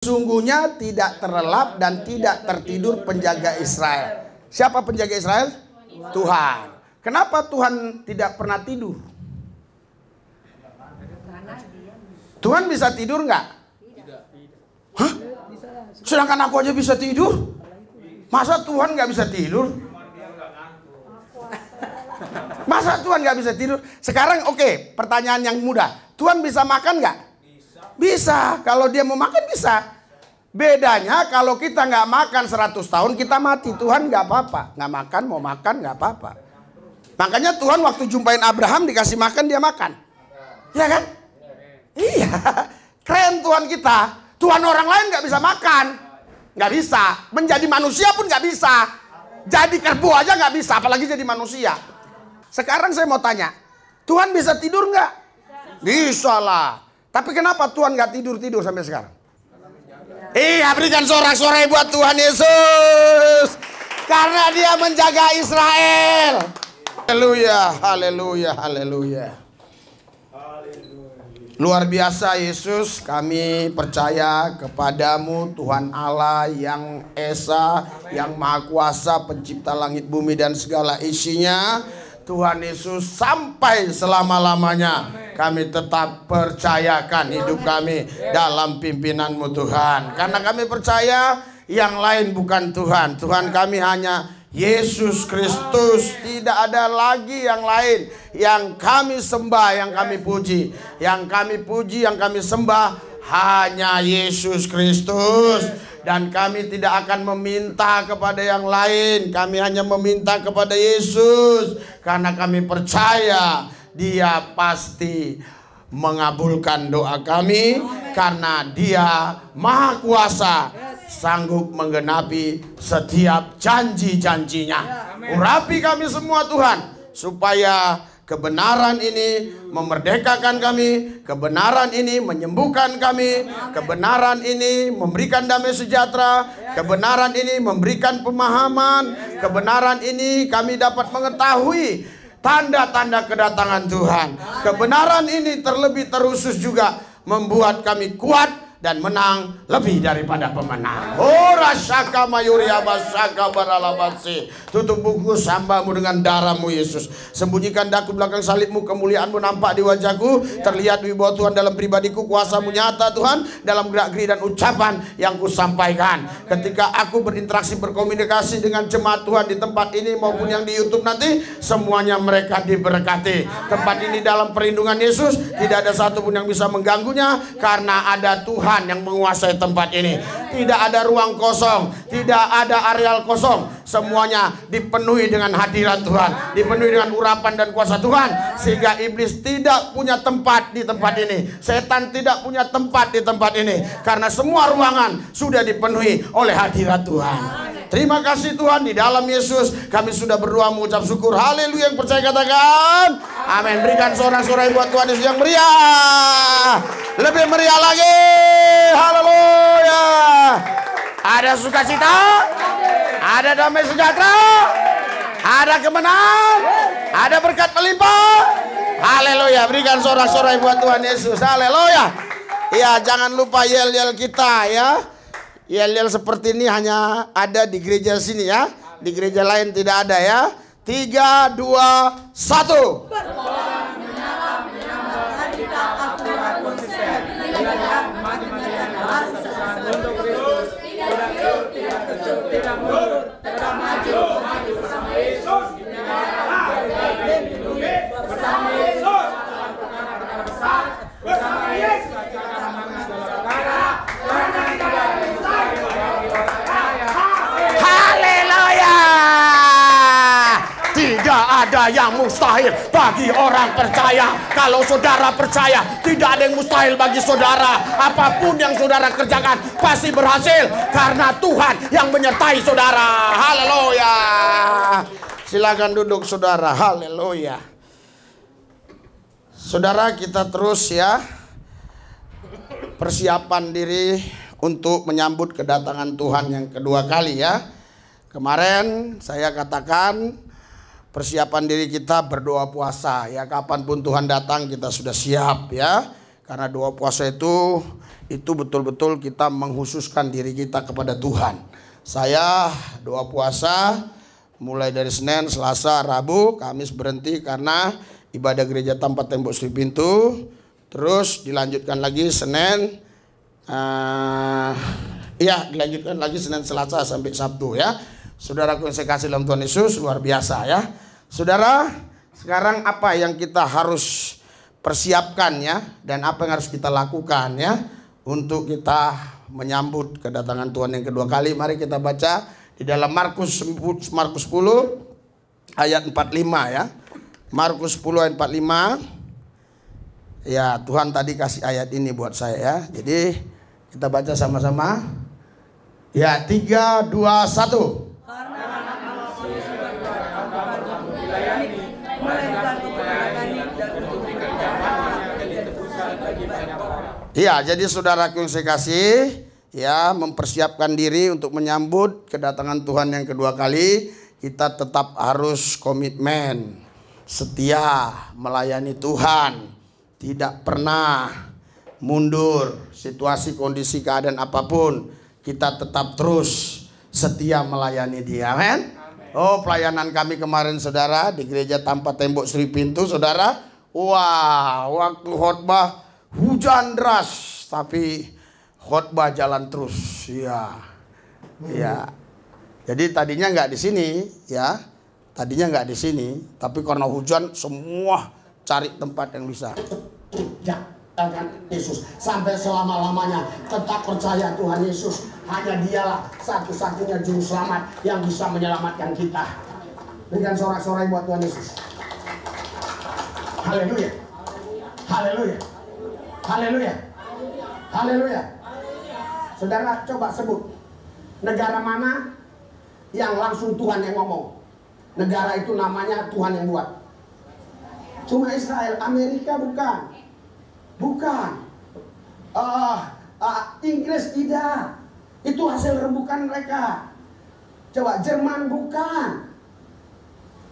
Sungguhnya tidak terlelap dan tidak tertidur penjaga Israel. Siapa penjaga Israel? Tuhan. Kenapa Tuhan tidak pernah tidur? Tuhan bisa tidur nggak? Hah? Sedangkan aku aja bisa tidur? Masa Tuhan nggak bisa tidur? Masa Tuhan nggak bisa tidur? Sekarang oke, okay, pertanyaan yang mudah. Tuhan bisa makan nggak? Bisa, kalau dia mau makan bisa. Bedanya kalau kita nggak makan 100 tahun kita mati. Tuhan nggak apa-apa. Nggak makan, mau makan nggak apa-apa. Makanya Tuhan waktu jumpain Abraham dikasih makan dia makan. Ya kan? Iya. Keren Tuhan kita. Tuhan orang lain nggak bisa makan. Nggak bisa. Menjadi manusia pun nggak bisa. Jadi kerbau aja nggak bisa. Apalagi jadi manusia. Sekarang saya mau tanya. Tuhan bisa tidur nggak? Bisa lah. Tapi kenapa Tuhan gak tidur-tidur sampai sekarang? Iya berikan sorak-sorai buat Tuhan Yesus. Karena dia menjaga Israel. Haleluya, haleluya, haleluya. Luar biasa Yesus, kami percaya kepadamu Tuhan Allah yang Esa, yang Maha Kuasa, pencipta langit bumi dan segala isinya. Tuhan Yesus sampai selama-lamanya. Kami tetap percayakan hidup kami dalam pimpinanmu Tuhan. Karena kami percaya yang lain bukan Tuhan. Tuhan kami hanya Yesus Kristus tidak ada lagi yang lain yang kami sembah, yang kami puji, yang kami puji, yang kami sembah hanya Yesus Kristus dan kami tidak akan meminta kepada yang lain kami hanya meminta kepada Yesus karena kami percaya dia pasti mengabulkan doa kami karena dia maha kuasa sanggup menggenapi setiap janji-janjinya urapi kami semua Tuhan supaya Kebenaran ini memerdekakan kami, kebenaran ini menyembuhkan kami, kebenaran ini memberikan damai sejahtera, kebenaran ini memberikan pemahaman, kebenaran ini kami dapat mengetahui tanda-tanda kedatangan Tuhan. Kebenaran ini terlebih terusus juga membuat kami kuat dan menang lebih daripada pemenang. Oh saka mayuri abasaka baralabasi. Tutup buku sambamu dengan darahmu Yesus. Sembunyikan daku belakang salibmu kemuliaanmu nampak di wajahku. Terlihat di bawah Tuhan dalam pribadiku kuasamu nyata Tuhan. Dalam gerak geri dan ucapan yang ku sampaikan. Ketika aku berinteraksi berkomunikasi dengan jemaat Tuhan di tempat ini maupun yang di Youtube nanti. Semuanya mereka diberkati. Tempat ini dalam perlindungan Yesus. Tidak ada satupun yang bisa mengganggunya. Karena ada Tuhan Tuhan yang menguasai tempat ini. Tidak ada ruang kosong, tidak ada areal kosong. Semuanya dipenuhi dengan hadirat Tuhan, dipenuhi dengan urapan dan kuasa Tuhan sehingga iblis tidak punya tempat di tempat ini. Setan tidak punya tempat di tempat ini karena semua ruangan sudah dipenuhi oleh hadirat Tuhan. Terima kasih Tuhan di dalam Yesus kami sudah berdoa mengucap syukur. Haleluya yang percaya katakan. Amin. Berikan sorak-sorai buat Tuhan yang meriah. Lebih meriah lagi haleluya. Ada sukacita? Ada damai sejahtera? Ada kemenangan? Ada berkat melimpah? Haleluya. Berikan sorak-sorai buat Tuhan Yesus. Haleluya. Ya, jangan lupa yel-yel kita ya. Yel-yel seperti ini hanya ada di gereja sini ya. Di gereja lain tidak ada ya. Tiga, dua, satu. Berkata. ada yang mustahil bagi orang percaya. Kalau saudara percaya, tidak ada yang mustahil bagi saudara. Apapun yang saudara kerjakan pasti berhasil karena Tuhan yang menyertai saudara. Haleluya. Silakan duduk saudara. Haleluya. Saudara kita terus ya persiapan diri untuk menyambut kedatangan Tuhan yang kedua kali ya. Kemarin saya katakan persiapan diri kita berdoa puasa ya kapanpun Tuhan datang kita sudah siap ya karena doa puasa itu itu betul-betul kita menghususkan diri kita kepada Tuhan saya doa puasa mulai dari Senin, Selasa, Rabu, Kamis berhenti karena ibadah gereja tanpa tembok sri pintu terus dilanjutkan lagi Senin uh, ya dilanjutkan lagi Senin Selasa sampai Sabtu ya Saudara yang saya kasih dalam Tuhan Yesus luar biasa ya. Saudara, sekarang apa yang kita harus persiapkan ya dan apa yang harus kita lakukan ya untuk kita menyambut kedatangan Tuhan yang kedua kali. Mari kita baca di dalam Markus Markus 10 ayat 45 ya. Markus 10 ayat 45. Ya, Tuhan tadi kasih ayat ini buat saya ya. Jadi kita baca sama-sama. Ya, 3 2 1. Iya, jadi saudaraku yang saya kasih, ya mempersiapkan diri untuk menyambut kedatangan Tuhan yang kedua kali, kita tetap harus komitmen, setia melayani Tuhan, tidak pernah mundur situasi kondisi keadaan apapun, kita tetap terus setia melayani Dia, amin. Oh, pelayanan kami kemarin saudara di gereja tanpa tembok Sri Pintu saudara. Wah, waktu khotbah hujan deras tapi khotbah jalan terus ya ya jadi tadinya nggak di sini ya tadinya nggak di sini tapi karena hujan semua cari tempat yang bisa dengan ya, Yesus sampai selama-lamanya tetap percaya Tuhan Yesus hanya dialah satu-satunya juru selamat yang bisa menyelamatkan kita berikan sorak-sorai buat Tuhan Yesus Haleluya Haleluya Haleluya. Haleluya. Saudara coba sebut negara mana yang langsung Tuhan yang ngomong. Negara itu namanya Tuhan yang buat. Cuma Israel, Amerika bukan. Bukan. Uh, uh, Inggris tidak. Itu hasil rembukan mereka. Coba Jerman bukan.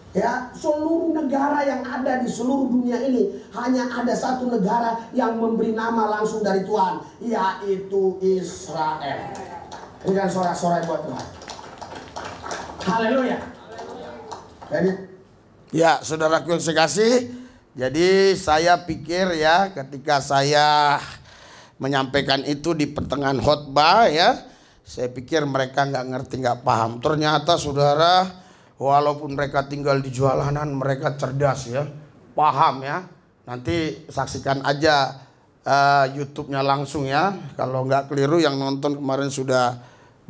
Ya, seluruh negara yang ada di seluruh dunia ini hanya ada satu negara yang memberi nama langsung dari Tuhan, yaitu Israel. Berikan sorak-sorai buat Tuhan. Haleluya. Jadi ya, saudaraku yang saya kasih, jadi saya pikir ya ketika saya menyampaikan itu di pertengahan khotbah ya, saya pikir mereka nggak ngerti nggak paham. Ternyata saudara Walaupun mereka tinggal di jualanan mereka cerdas ya, paham ya. Nanti saksikan aja uh, YouTube-nya langsung ya. Kalau nggak keliru yang nonton kemarin sudah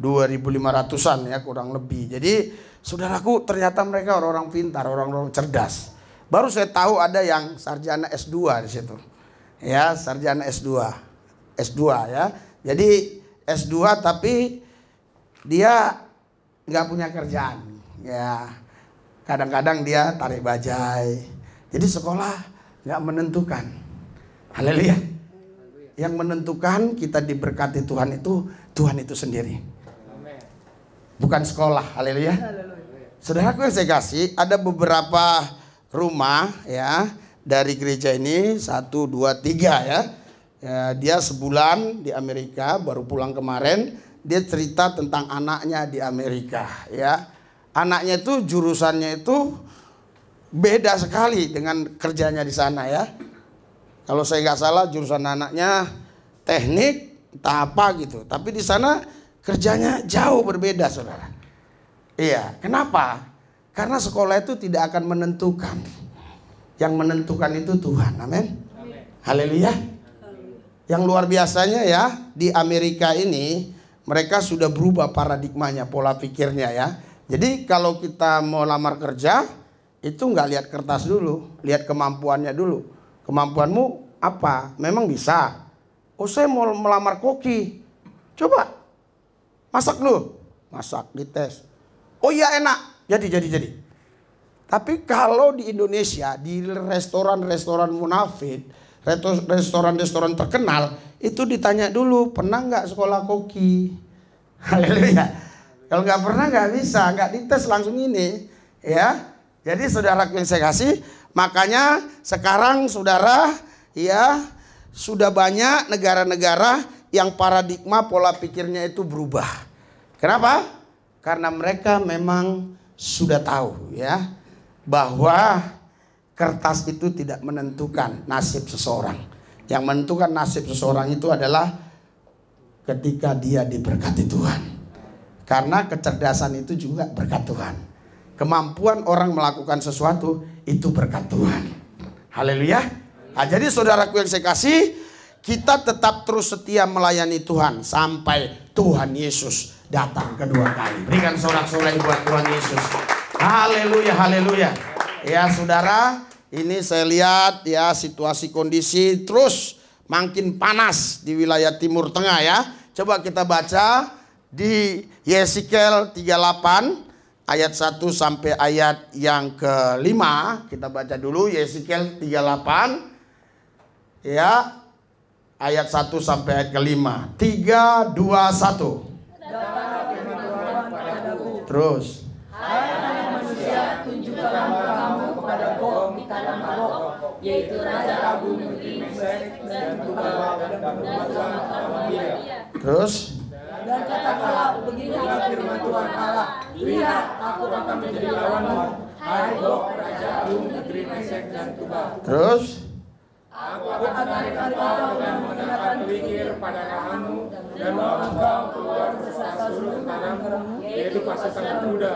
2.500an ya kurang lebih. Jadi saudaraku ternyata mereka orang-orang pintar, orang-orang cerdas. Baru saya tahu ada yang sarjana S2 di situ. Ya, sarjana S2. S2 ya. Jadi S2 tapi dia nggak punya kerjaan ya kadang-kadang dia tarik bajai jadi sekolah nggak menentukan haleluya yang menentukan kita diberkati Tuhan itu Tuhan itu sendiri bukan sekolah haleluya saudaraku yang saya kasih ada beberapa rumah ya dari gereja ini satu dua tiga ya ya, dia sebulan di Amerika baru pulang kemarin dia cerita tentang anaknya di Amerika ya anaknya itu jurusannya itu beda sekali dengan kerjanya di sana ya. Kalau saya nggak salah jurusan anaknya teknik, entah apa gitu. Tapi di sana kerjanya jauh berbeda, saudara. Iya, kenapa? Karena sekolah itu tidak akan menentukan. Yang menentukan itu Tuhan, amin. Haleluya. Yang luar biasanya ya, di Amerika ini mereka sudah berubah paradigmanya, pola pikirnya ya jadi kalau kita mau lamar kerja itu nggak lihat kertas dulu, lihat kemampuannya dulu. Kemampuanmu apa? Memang bisa. Oh saya mau melamar koki, coba masak dulu, masak dites. Oh iya enak, jadi jadi jadi. Tapi kalau di Indonesia di restoran-restoran munafik, restoran-restoran terkenal itu ditanya dulu pernah nggak sekolah koki. Haleluya. Kalau nggak pernah nggak bisa, nggak dites langsung ini, ya. Jadi saudara yang saya kasih, makanya sekarang saudara, ya sudah banyak negara-negara yang paradigma pola pikirnya itu berubah. Kenapa? Karena mereka memang sudah tahu, ya, bahwa kertas itu tidak menentukan nasib seseorang. Yang menentukan nasib seseorang itu adalah ketika dia diberkati Tuhan. Karena kecerdasan itu juga berkat Tuhan. Kemampuan orang melakukan sesuatu itu berkat Tuhan. Haleluya. Nah, jadi saudaraku yang saya kasih, kita tetap terus setia melayani Tuhan sampai Tuhan Yesus datang kedua kali. Berikan sorak-sorai buat Tuhan Yesus. Haleluya, haleluya. Ya saudara, ini saya lihat ya situasi kondisi terus makin panas di wilayah Timur Tengah ya. Coba kita baca di Yesikel 38 ayat 1 sampai ayat yang kelima kita baca dulu Yesikel 38 ya ayat 1 sampai ayat kelima 3 2 1 terus manusia tunjukkanlah kamu kepada Gog di tanah Magog yaitu raja Abu Negeri dan Tuhan dan Tuhan Terus dan katakanlah beginilah firman Tuhan Allah. Lihat, aku akan menjadi lawanmu. Hai Gog, Raja Agung, negeri Mesek dan Tubal. Terus? Aku akan menarik engkau dan menggunakan pikir pada kahanmu dan mau engkau keluar sesat seluruh tanahmu, yaitu pasukan muda.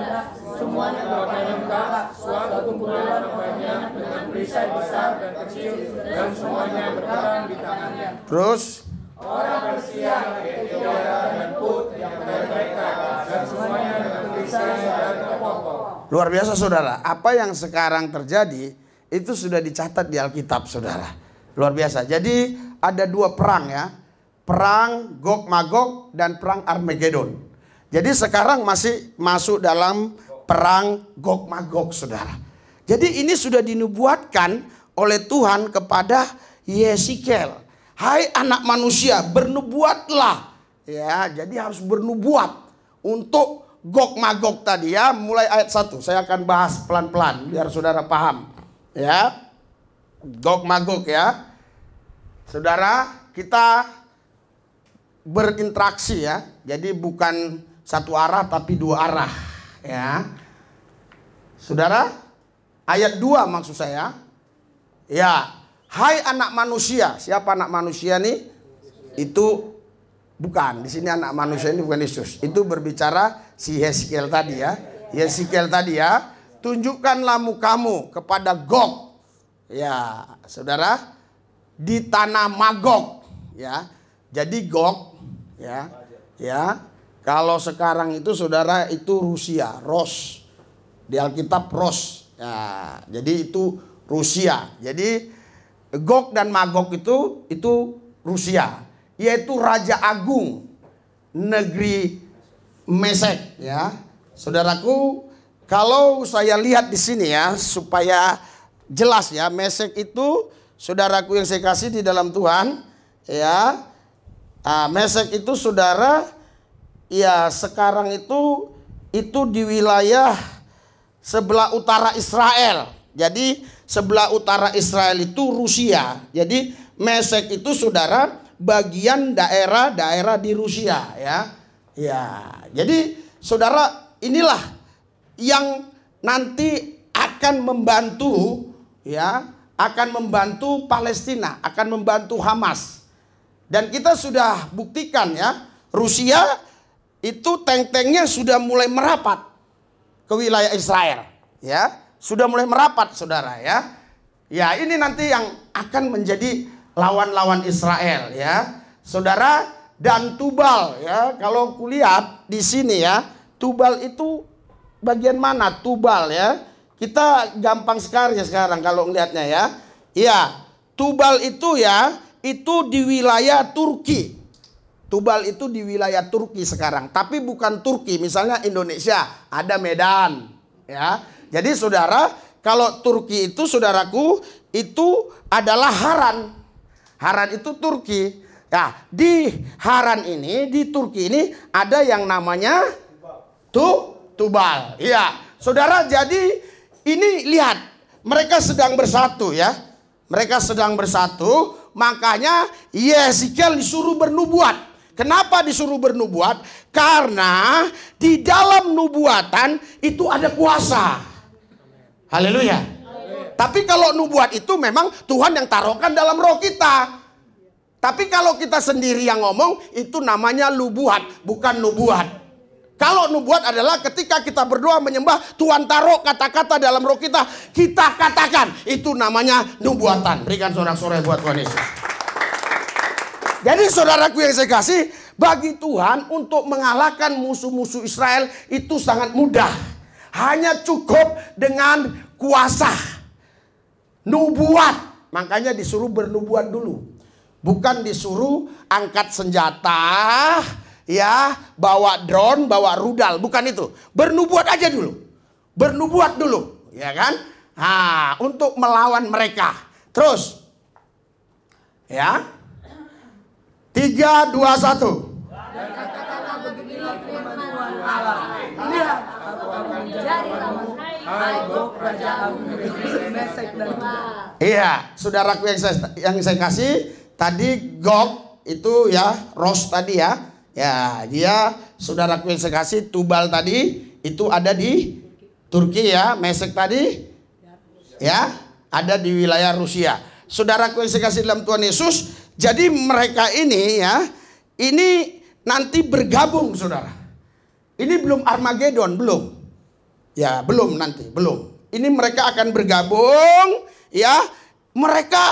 Semuanya bapaknya muka suatu kumpulan yang banyak dengan perisai besar dan kecil dan semuanya berperang di tangannya. Terus? Orang Persia, Ethiopia, Put yang mereka dan semuanya dengan dan Luar biasa saudara, apa yang sekarang terjadi itu sudah dicatat di Alkitab saudara. Luar biasa. Jadi ada dua perang ya. Perang Gog Magog dan perang Armageddon. Jadi sekarang masih masuk dalam perang Gog Magog saudara. Jadi ini sudah dinubuatkan oleh Tuhan kepada Yesikel hai anak manusia bernubuatlah ya jadi harus bernubuat untuk gok magok tadi ya mulai ayat 1 saya akan bahas pelan-pelan biar saudara paham ya gok magok ya saudara kita berinteraksi ya jadi bukan satu arah tapi dua arah ya saudara ayat 2 maksud saya ya Hai anak manusia, siapa anak manusia nih? Itu bukan, di sini anak manusia ini bukan Yesus. Itu berbicara si Yesikel tadi ya. Yesikel tadi ya, tunjukkanlah mukamu kepada Gog. Ya, saudara, di tanah Magog ya. Jadi Gog ya. Ya. Kalau sekarang itu saudara itu Rusia, Ros. Di Alkitab Ros. Ya, jadi itu Rusia. Jadi Gog dan Magog itu itu Rusia, yaitu raja agung negeri Mesek ya. Saudaraku, kalau saya lihat di sini ya supaya jelas ya, Mesek itu saudaraku yang saya kasih di dalam Tuhan ya. Nah, Mesek itu saudara ya sekarang itu itu di wilayah sebelah utara Israel. Jadi sebelah utara Israel itu Rusia. Jadi Mesek itu saudara bagian daerah-daerah di Rusia ya. Ya. Jadi saudara inilah yang nanti akan membantu ya, akan membantu Palestina, akan membantu Hamas. Dan kita sudah buktikan ya, Rusia itu tank-tanknya sudah mulai merapat ke wilayah Israel ya sudah mulai merapat saudara ya. Ya ini nanti yang akan menjadi lawan-lawan Israel ya. Saudara dan Tubal ya. Kalau kulihat di sini ya, Tubal itu bagian mana? Tubal ya. Kita gampang sekali ya sekarang kalau ngelihatnya ya. Ya Tubal itu ya, itu di wilayah Turki. Tubal itu di wilayah Turki sekarang, tapi bukan Turki, misalnya Indonesia ada Medan, ya. Jadi saudara, kalau Turki itu saudaraku itu adalah Haran. Haran itu Turki. Nah, di Haran ini, di Turki ini ada yang namanya tu Tubal. Iya. Saudara, jadi ini lihat mereka sedang bersatu ya. Mereka sedang bersatu, makanya Yesikel disuruh bernubuat. Kenapa disuruh bernubuat? Karena di dalam nubuatan itu ada kuasa. Haleluya. Tapi kalau nubuat itu memang Tuhan yang taruhkan dalam roh kita. Tapi kalau kita sendiri yang ngomong itu namanya lubuhat, bukan nubuat. Kalau nubuat adalah ketika kita berdoa menyembah Tuhan taruh kata-kata dalam roh kita, kita katakan itu namanya nubuatan. Berikan seorang sore buat Tuhan Yesus. Jadi saudaraku yang saya kasih, bagi Tuhan untuk mengalahkan musuh-musuh Israel itu sangat mudah hanya cukup dengan kuasa nubuat. Makanya disuruh bernubuat dulu. Bukan disuruh angkat senjata, ya, bawa drone, bawa rudal, bukan itu. Bernubuat aja dulu. Bernubuat dulu, ya kan? Nah, untuk melawan mereka. Terus ya. 3 2 1 menjadi lawan Raja Iya, saudaraku yang saya yang saya kasih tadi Gog itu ya Ros tadi ya. Ya, dia saudaraku yang saya kasih Tubal tadi itu ada di Turki ya, Mesek tadi ya, ada di wilayah Rusia. Saudaraku yang saya kasih dalam Tuhan Yesus, jadi mereka ini ya, ini nanti bergabung saudara. Ini belum Armageddon, belum. Ya, belum nanti, belum. Ini mereka akan bergabung, ya. Mereka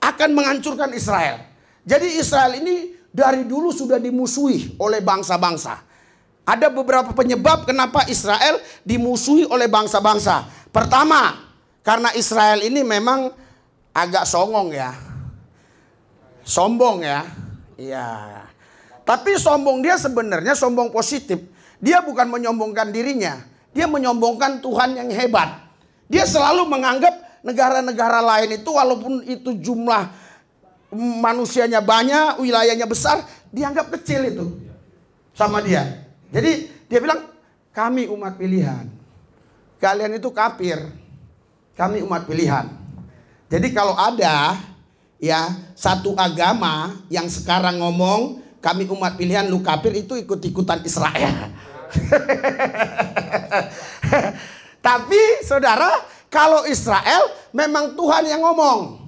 akan menghancurkan Israel. Jadi Israel ini dari dulu sudah dimusuhi oleh bangsa-bangsa. Ada beberapa penyebab kenapa Israel dimusuhi oleh bangsa-bangsa. Pertama, karena Israel ini memang agak songong ya. Sombong ya. Iya. Tapi sombong dia sebenarnya sombong positif. Dia bukan menyombongkan dirinya, dia menyombongkan Tuhan yang hebat. Dia selalu menganggap negara-negara lain itu walaupun itu jumlah manusianya banyak, wilayahnya besar, dianggap kecil itu sama dia. Jadi dia bilang kami umat pilihan. Kalian itu kafir. Kami umat pilihan. Jadi kalau ada ya satu agama yang sekarang ngomong kami umat pilihan lu kafir itu ikut-ikutan Israel. Tapi saudara, kalau Israel memang Tuhan yang ngomong.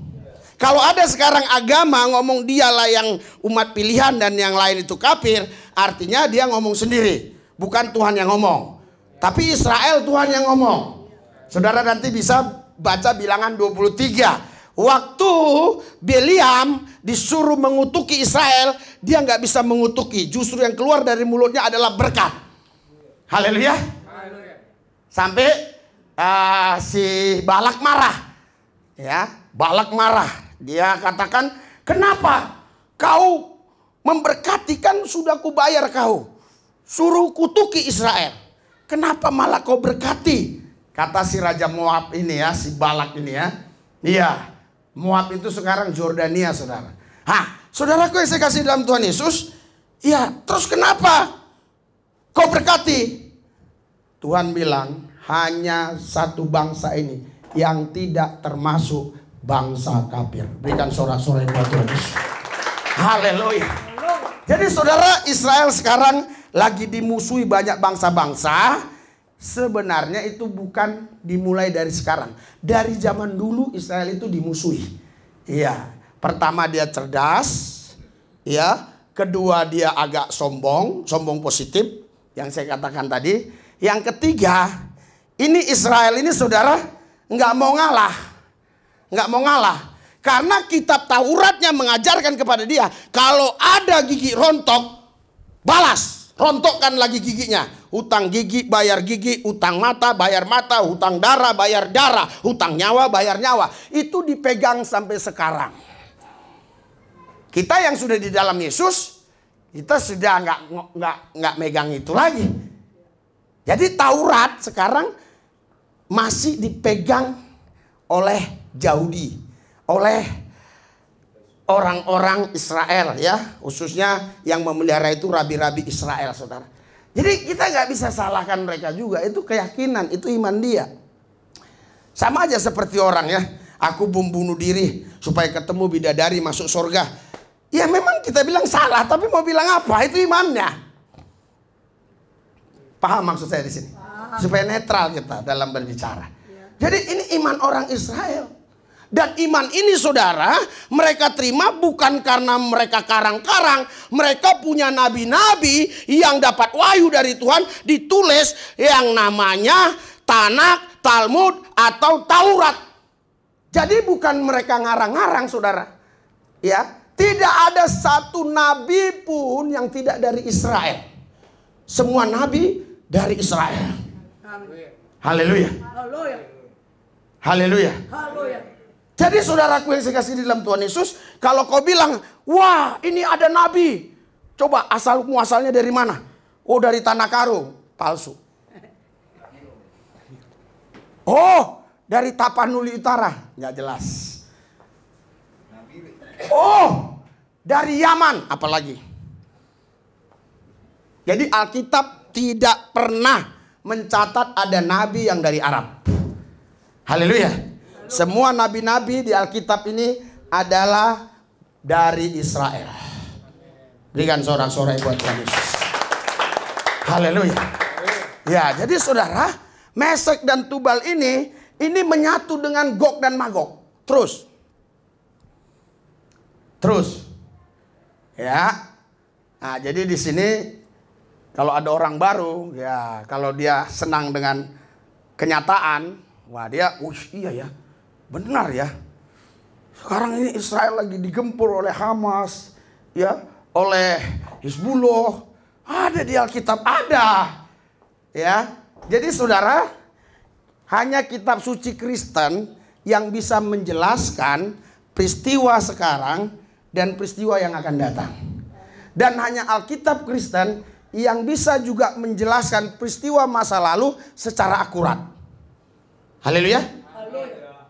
Kalau ada sekarang agama ngomong dialah yang umat pilihan dan yang lain itu kafir, artinya dia ngomong sendiri, bukan Tuhan yang ngomong. Tapi Israel Tuhan yang ngomong. Saudara nanti bisa baca bilangan 23. Waktu Beliam disuruh mengutuki Israel, dia nggak bisa mengutuki. Justru yang keluar dari mulutnya adalah berkat. Haleluya. Sampai uh, si Balak marah. Ya, Balak marah. Dia katakan, "Kenapa kau memberkati kan sudah kubayar kau. Suruh kutuki Israel. Kenapa malah kau berkati?" Kata si Raja Moab ini ya, si Balak ini ya. Iya, Moab itu sekarang Jordania, Saudara. Hah, Saudaraku yang saya kasih dalam Tuhan Yesus, Iya, terus kenapa kau berkati? Tuhan bilang hanya satu bangsa ini yang tidak termasuk bangsa kafir. Berikan sorak-sorai buat Tuhan Haleluya. Jadi saudara Israel sekarang lagi dimusuhi banyak bangsa-bangsa. Sebenarnya itu bukan dimulai dari sekarang. Dari zaman dulu Israel itu dimusuhi. Iya. Pertama dia cerdas. Ya. Kedua dia agak sombong. Sombong positif. Yang saya katakan tadi yang ketiga, ini Israel ini saudara nggak mau ngalah. Nggak mau ngalah. Karena kitab Tauratnya mengajarkan kepada dia, kalau ada gigi rontok, balas. Rontokkan lagi giginya. Utang gigi, bayar gigi, utang mata, bayar mata, utang darah, bayar darah, utang nyawa, bayar nyawa. Itu dipegang sampai sekarang. Kita yang sudah di dalam Yesus, kita sudah nggak nggak nggak megang itu lagi jadi Taurat sekarang masih dipegang oleh Yahudi, oleh orang-orang Israel ya, khususnya yang memelihara itu rabi-rabi Israel, saudara. Jadi kita nggak bisa salahkan mereka juga, itu keyakinan, itu iman dia. Sama aja seperti orang ya, aku membunuh diri supaya ketemu bidadari masuk surga. Ya memang kita bilang salah, tapi mau bilang apa? Itu imannya. Paham maksud saya di sini? Paham. Supaya netral kita dalam berbicara. Ya. Jadi ini iman orang Israel. Dan iman ini saudara, mereka terima bukan karena mereka karang-karang. Mereka punya nabi-nabi yang dapat wahyu dari Tuhan ditulis yang namanya Tanak, Talmud, atau Taurat. Jadi bukan mereka ngarang-ngarang saudara. Ya, tidak ada satu nabi pun yang tidak dari Israel. Semua nabi dari Israel. Haleluya. Haleluya. Jadi saudaraku yang saya kasih di dalam Tuhan Yesus, kalau kau bilang, wah ini ada nabi. Coba asal muasalnya dari mana? Oh dari Tanah Karo, palsu. Oh dari Tapanuli Utara, nggak jelas. Oh dari Yaman, apalagi. Jadi Alkitab tidak pernah mencatat ada nabi yang dari Arab. Haleluya. Semua nabi-nabi di Alkitab ini adalah dari Israel. Berikan sorak-sorai buat Tuhan Yesus. Haleluya. Ya, jadi saudara, Mesek dan Tubal ini ini menyatu dengan Gog dan Magog. Terus. Terus. Ya. Nah, jadi di sini kalau ada orang baru, ya kalau dia senang dengan kenyataan, wah dia, wih iya ya, benar ya. Sekarang ini Israel lagi digempur oleh Hamas, ya, oleh Hizbullah. Ada di Alkitab, ada. Ya. Jadi saudara, hanya kitab suci Kristen yang bisa menjelaskan peristiwa sekarang dan peristiwa yang akan datang. Dan hanya Alkitab Kristen yang bisa juga menjelaskan peristiwa masa lalu secara akurat. Haleluya.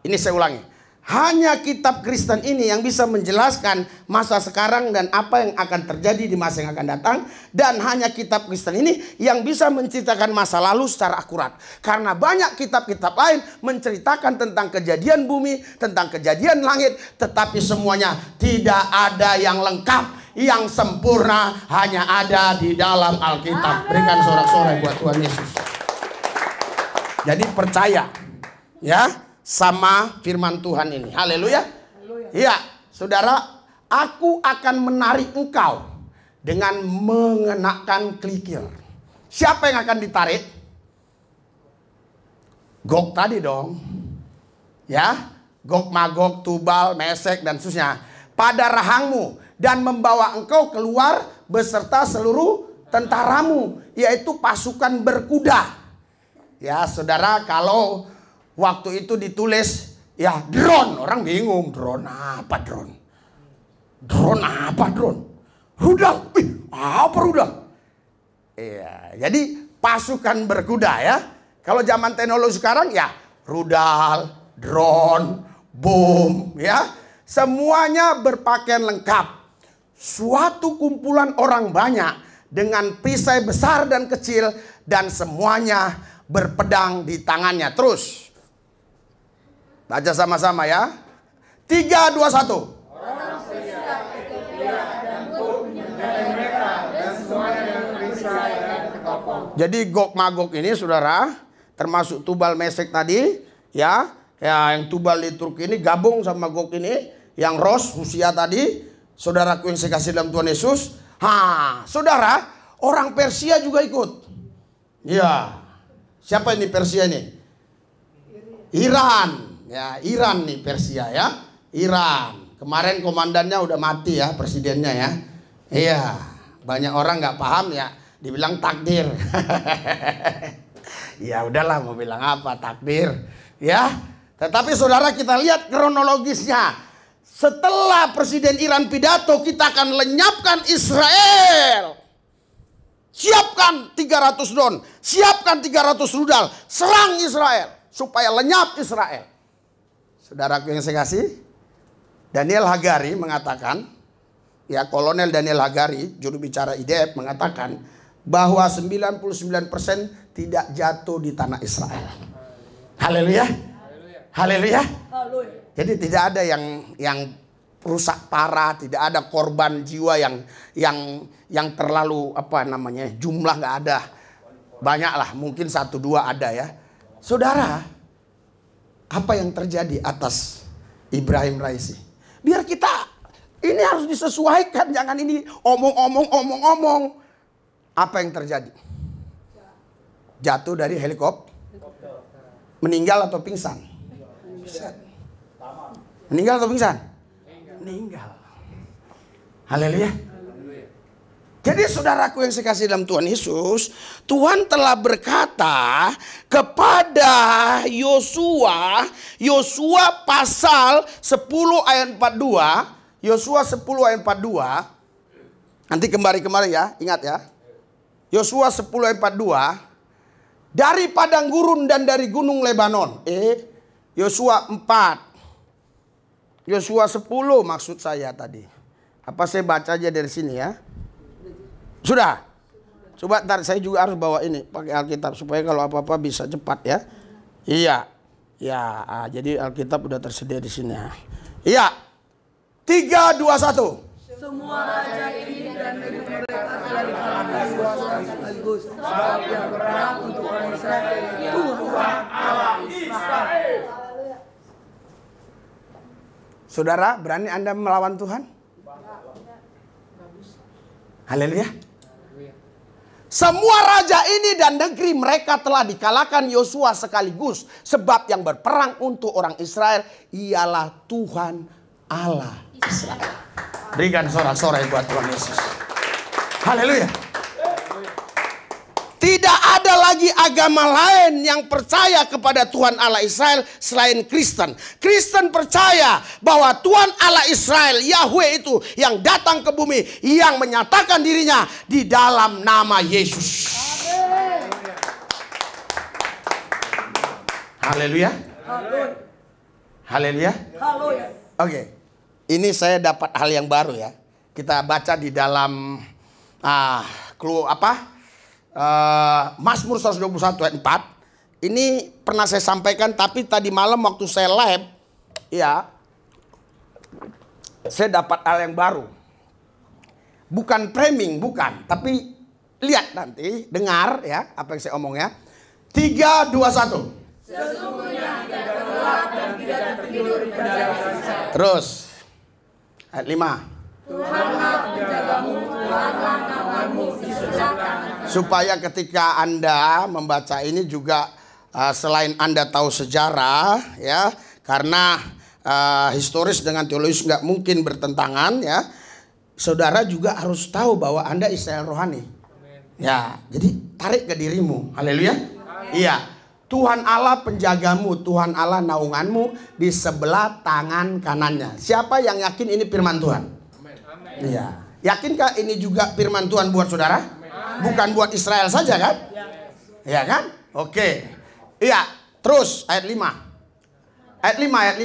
Ini saya ulangi. Hanya kitab Kristen ini yang bisa menjelaskan masa sekarang dan apa yang akan terjadi di masa yang akan datang. Dan hanya kitab Kristen ini yang bisa menceritakan masa lalu secara akurat. Karena banyak kitab-kitab lain menceritakan tentang kejadian bumi, tentang kejadian langit. Tetapi semuanya tidak ada yang lengkap yang sempurna hanya ada di dalam Alkitab. Berikan sorak-sorai buat Tuhan Yesus. Jadi percaya ya sama firman Tuhan ini. Haleluya. Iya, saudara, aku akan menarik engkau dengan mengenakan klikir. Siapa yang akan ditarik? Gok tadi dong. Ya, gok magok Tubal, Mesek dan susnya. Pada rahangmu dan membawa engkau keluar beserta seluruh tentaramu yaitu pasukan berkuda. Ya, Saudara, kalau waktu itu ditulis ya drone, orang bingung, drone apa drone? Drone apa drone? Rudal. Ih, apa rudal? Iya, jadi pasukan berkuda ya. Kalau zaman teknologi sekarang ya rudal, drone, bom ya. Semuanya berpakaian lengkap suatu kumpulan orang banyak dengan pisai besar dan kecil dan semuanya berpedang di tangannya. Terus. Baca sama-sama ya. 3 2 1. Jadi Gog Magog ini saudara termasuk Tubal Mesek tadi ya ya yang Tubal di Turki ini gabung sama Gog ini yang Ros usia tadi Saudaraku yang saya kasih dalam Tuhan Yesus. Ha, saudara, orang Persia juga ikut. Ya. Siapa ini Persia ini? Iran. Ya, Iran nih Persia ya. Iran. Kemarin komandannya udah mati ya, presidennya ya. Iya. Banyak orang nggak paham ya, dibilang takdir. ya udahlah mau bilang apa takdir ya. Tetapi saudara kita lihat kronologisnya. Setelah Presiden Iran pidato, kita akan lenyapkan Israel. Siapkan 300 drone, siapkan 300 rudal, serang Israel supaya lenyap Israel. Saudaraku yang saya kasih, Daniel Hagari mengatakan, ya Kolonel Daniel Hagari, juru bicara IDF mengatakan bahwa 99% tidak jatuh di tanah Israel. Haleluya. Haleluya. Haleluya. Haleluya. Jadi tidak ada yang yang rusak parah, tidak ada korban jiwa yang yang yang terlalu apa namanya jumlah nggak ada, banyaklah mungkin satu dua ada ya, saudara. Apa yang terjadi atas Ibrahim Raisi? Biar kita ini harus disesuaikan, jangan ini omong-omong, omong-omong. Apa yang terjadi? Jatuh dari helikopter, meninggal atau pingsan? Pingsan. Meninggal atau pingsan? Meninggal. Haleluya. Jadi saudaraku yang saya kasih dalam Tuhan Yesus, Tuhan telah berkata kepada Yosua, Yosua pasal 10 ayat 42, Yosua 10 ayat 42. Nanti kembali kemari ya, ingat ya. Yosua 10 ayat 42. Dari padang gurun dan dari gunung Lebanon. Eh, Yosua 4 Yosua 10 maksud saya tadi. Apa saya baca aja dari sini ya? Sudah. Coba ntar saya juga harus bawa ini pakai Alkitab supaya kalau apa-apa bisa cepat ya. Iya. Ya, ah, jadi Alkitab sudah tersedia di sini ya. Iya. 3 2 1. Semua raja ini dan negeri mereka telah dikalahkan sekaligus. Sebab yang berang untuk orang Israel Tuhan Allah Israel. Saudara, berani Anda melawan Tuhan? Haleluya. Semua raja ini dan negeri mereka telah dikalahkan Yosua sekaligus. Sebab yang berperang untuk orang Israel ialah Tuhan Allah Israel. Berikan sorak-sorai buat Tuhan Yesus. Haleluya. Tidak ada lagi agama lain yang percaya kepada Tuhan Allah Israel selain Kristen. Kristen percaya bahwa Tuhan Allah Israel, Yahweh itu yang datang ke bumi, yang menyatakan dirinya di dalam nama Yesus. Haleluya. Haleluya. Haleluya. Oke. Okay. Ini saya dapat hal yang baru ya. Kita baca di dalam ah, clue apa? uh, Mazmur 121 ayat 4 ini pernah saya sampaikan tapi tadi malam waktu saya live ya saya dapat hal yang baru. Bukan framing, bukan, tapi lihat nanti, dengar ya apa yang saya omong ya. 3 2 1. Sesungguhnya tidak terlelap dan tidak tertidur di penjara Terus ayat 5. Tuhanlah penjagamu, Tuhanlah di sebelah Supaya ketika Anda membaca ini juga uh, selain Anda tahu sejarah ya, karena uh, historis dengan teologis nggak mungkin bertentangan ya. Saudara juga harus tahu bahwa Anda Israel rohani. Amen. Ya, jadi tarik ke dirimu. Haleluya. Iya. Tuhan Allah penjagamu, Tuhan Allah naunganmu di sebelah tangan kanannya. Siapa yang yakin ini firman Tuhan? Iya. Yakinkah ini juga firman Tuhan buat saudara? Bukan buat Israel saja kan? Iya kan? Oke. Iya, terus ayat 5. Ayat 5 ayat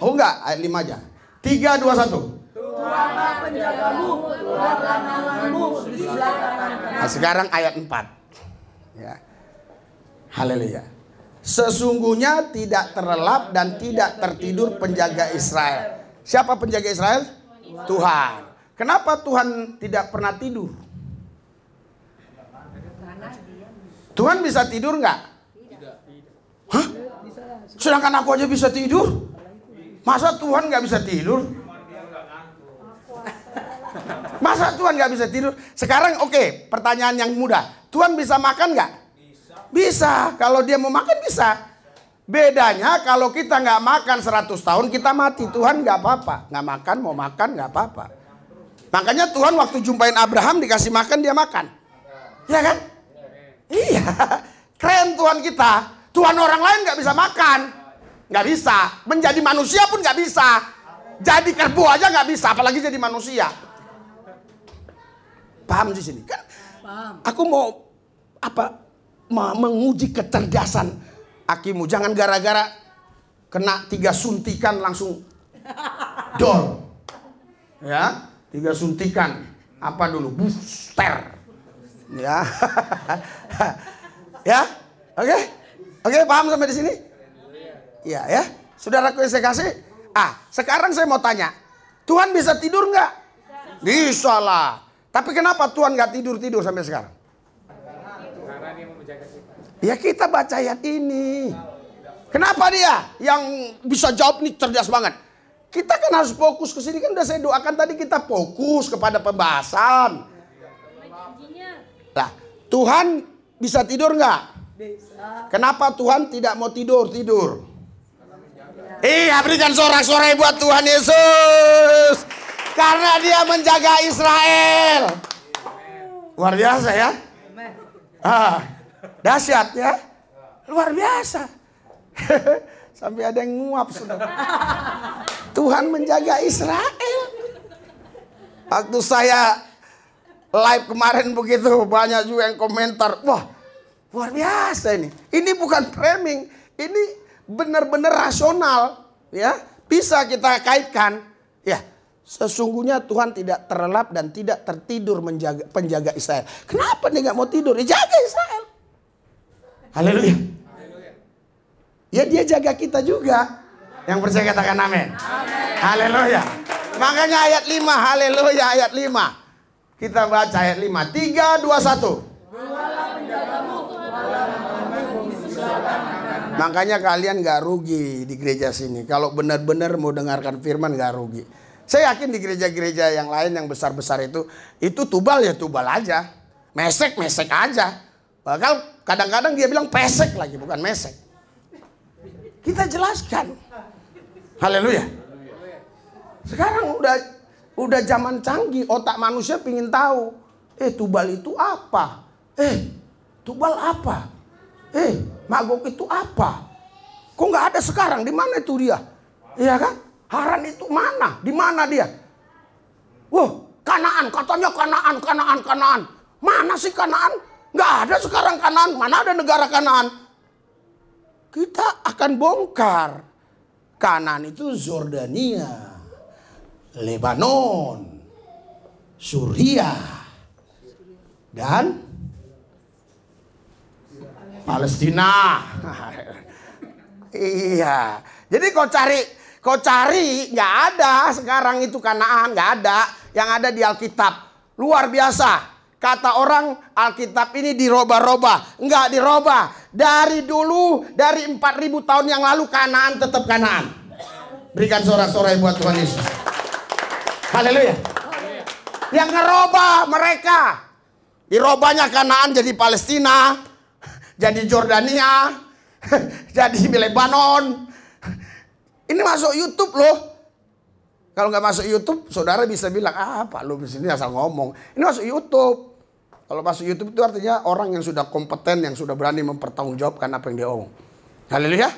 5. Oh enggak, ayat 5 aja. 3 2 1. Nah, sekarang ayat 4. Ya. Haleluya. Sesungguhnya tidak terlelap dan tidak tertidur penjaga Israel. Siapa penjaga Israel? Tuhan. Kenapa Tuhan tidak pernah tidur? Tuhan bisa tidur nggak? Hah? Sedangkan aku aja bisa tidur? Masa Tuhan nggak bisa tidur? Masa Tuhan nggak bisa tidur? Sekarang oke, okay, pertanyaan yang mudah. Tuhan bisa makan nggak? Bisa. Kalau dia mau makan bisa. Bedanya kalau kita nggak makan 100 tahun kita mati. Tuhan nggak apa-apa. Nggak makan mau makan nggak apa-apa. Makanya Tuhan waktu jumpain Abraham dikasih makan dia makan. Ya kan? Iya. Keren Tuhan kita. Tuhan orang lain nggak bisa makan. Nggak bisa. Menjadi manusia pun nggak bisa. Jadi kerbau aja nggak bisa. Apalagi jadi manusia. Paham di sini? Kan? Aku mau apa menguji kecerdasan akimu. Jangan gara-gara kena tiga suntikan langsung dor. Ya, tiga suntikan. Apa dulu? Booster. Ya. ya. Oke. Okay? Oke, okay, paham sampai di sini? Iya, ya, ya. sudah yang saya kasih. Ah, sekarang saya mau tanya. Tuhan bisa tidur nggak? Bisa lah. Tapi kenapa Tuhan nggak tidur-tidur sampai sekarang? Ya kita baca ayat ini. Kenapa dia yang bisa jawab nih cerdas banget? Kita kan harus fokus ke sini kan udah saya doakan tadi kita fokus kepada pembahasan. Lah, Tuhan bisa tidur nggak? Kenapa Tuhan tidak mau tidur tidur? Iya berikan sorak-sorai buat Tuhan Yesus karena dia menjaga Israel. Luar biasa ya. Ah. Dahsyat ya. Luar biasa. Sampai ada yang nguap sudah. Tuhan menjaga Israel. Waktu saya live kemarin begitu banyak juga yang komentar. Wah luar biasa ini. Ini bukan framing. Ini benar-benar rasional. ya Bisa kita kaitkan. Ya, Sesungguhnya Tuhan tidak terlelap dan tidak tertidur menjaga penjaga Israel. Kenapa dia nggak mau tidur? Dia ya, jaga Israel. Haleluya. Ya dia jaga kita juga. Yang percaya katakan amin. Haleluya. Makanya ayat 5, haleluya ayat 5. Kita baca ayat 5. 3 2 1. Makanya kalian gak rugi di gereja sini. Kalau benar-benar mau dengarkan firman gak rugi. Saya yakin di gereja-gereja yang lain yang besar-besar itu, itu tubal ya tubal aja. Mesek, mesek aja. Bahkan kadang-kadang dia bilang pesek lagi, bukan mesek. Kita jelaskan. Haleluya. Sekarang udah udah zaman canggih, otak manusia pingin tahu. Eh, tubal itu apa? Eh, tubal apa? Eh, magok itu apa? Kok nggak ada sekarang? Di mana itu dia? Iya kan? Haran itu mana? Di mana dia? Wah, kanaan, katanya kanaan, kanaan, kanaan. Mana sih kanaan? Nggak ada sekarang kanan. Mana ada negara kanan? Kita akan bongkar. Kanan itu Jordania, Lebanon, Suriah, dan Palestina. iya. Jadi kau cari, kau cari nggak ada sekarang itu Kanaan nggak ada. Yang ada di Alkitab luar biasa. Kata orang Alkitab ini diroba-roba. Enggak diroba. Dari dulu, dari 4000 tahun yang lalu kanaan tetap kanaan. Berikan sorak-sorai buat Tuhan Yesus. Haleluya. Yang ngeroba mereka. Dirobanya kanaan jadi Palestina. Jadi Jordania. jadi Lebanon. Ini masuk YouTube loh. Kalau nggak masuk YouTube, saudara bisa bilang, ah Pak lu di sini asal ngomong. Ini masuk YouTube. Kalau masuk YouTube itu artinya orang yang sudah kompeten, yang sudah berani mempertanggungjawabkan apa yang dia omong. Haleluya.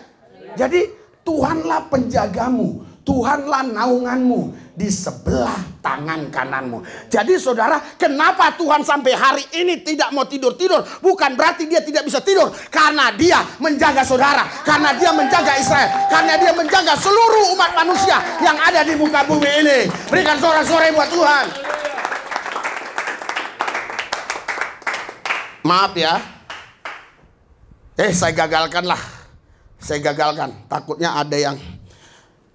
Jadi Tuhanlah penjagamu, Tuhanlah naunganmu di sebelah tangan kananmu. Jadi saudara, kenapa Tuhan sampai hari ini tidak mau tidur-tidur? Bukan berarti dia tidak bisa tidur. Karena dia menjaga saudara. Karena dia menjaga Israel. Karena dia menjaga seluruh umat manusia yang ada di muka bumi ini. Berikan sorak-sorai buat Tuhan. Maaf ya. Eh, saya gagalkan lah. Saya gagalkan. Takutnya ada yang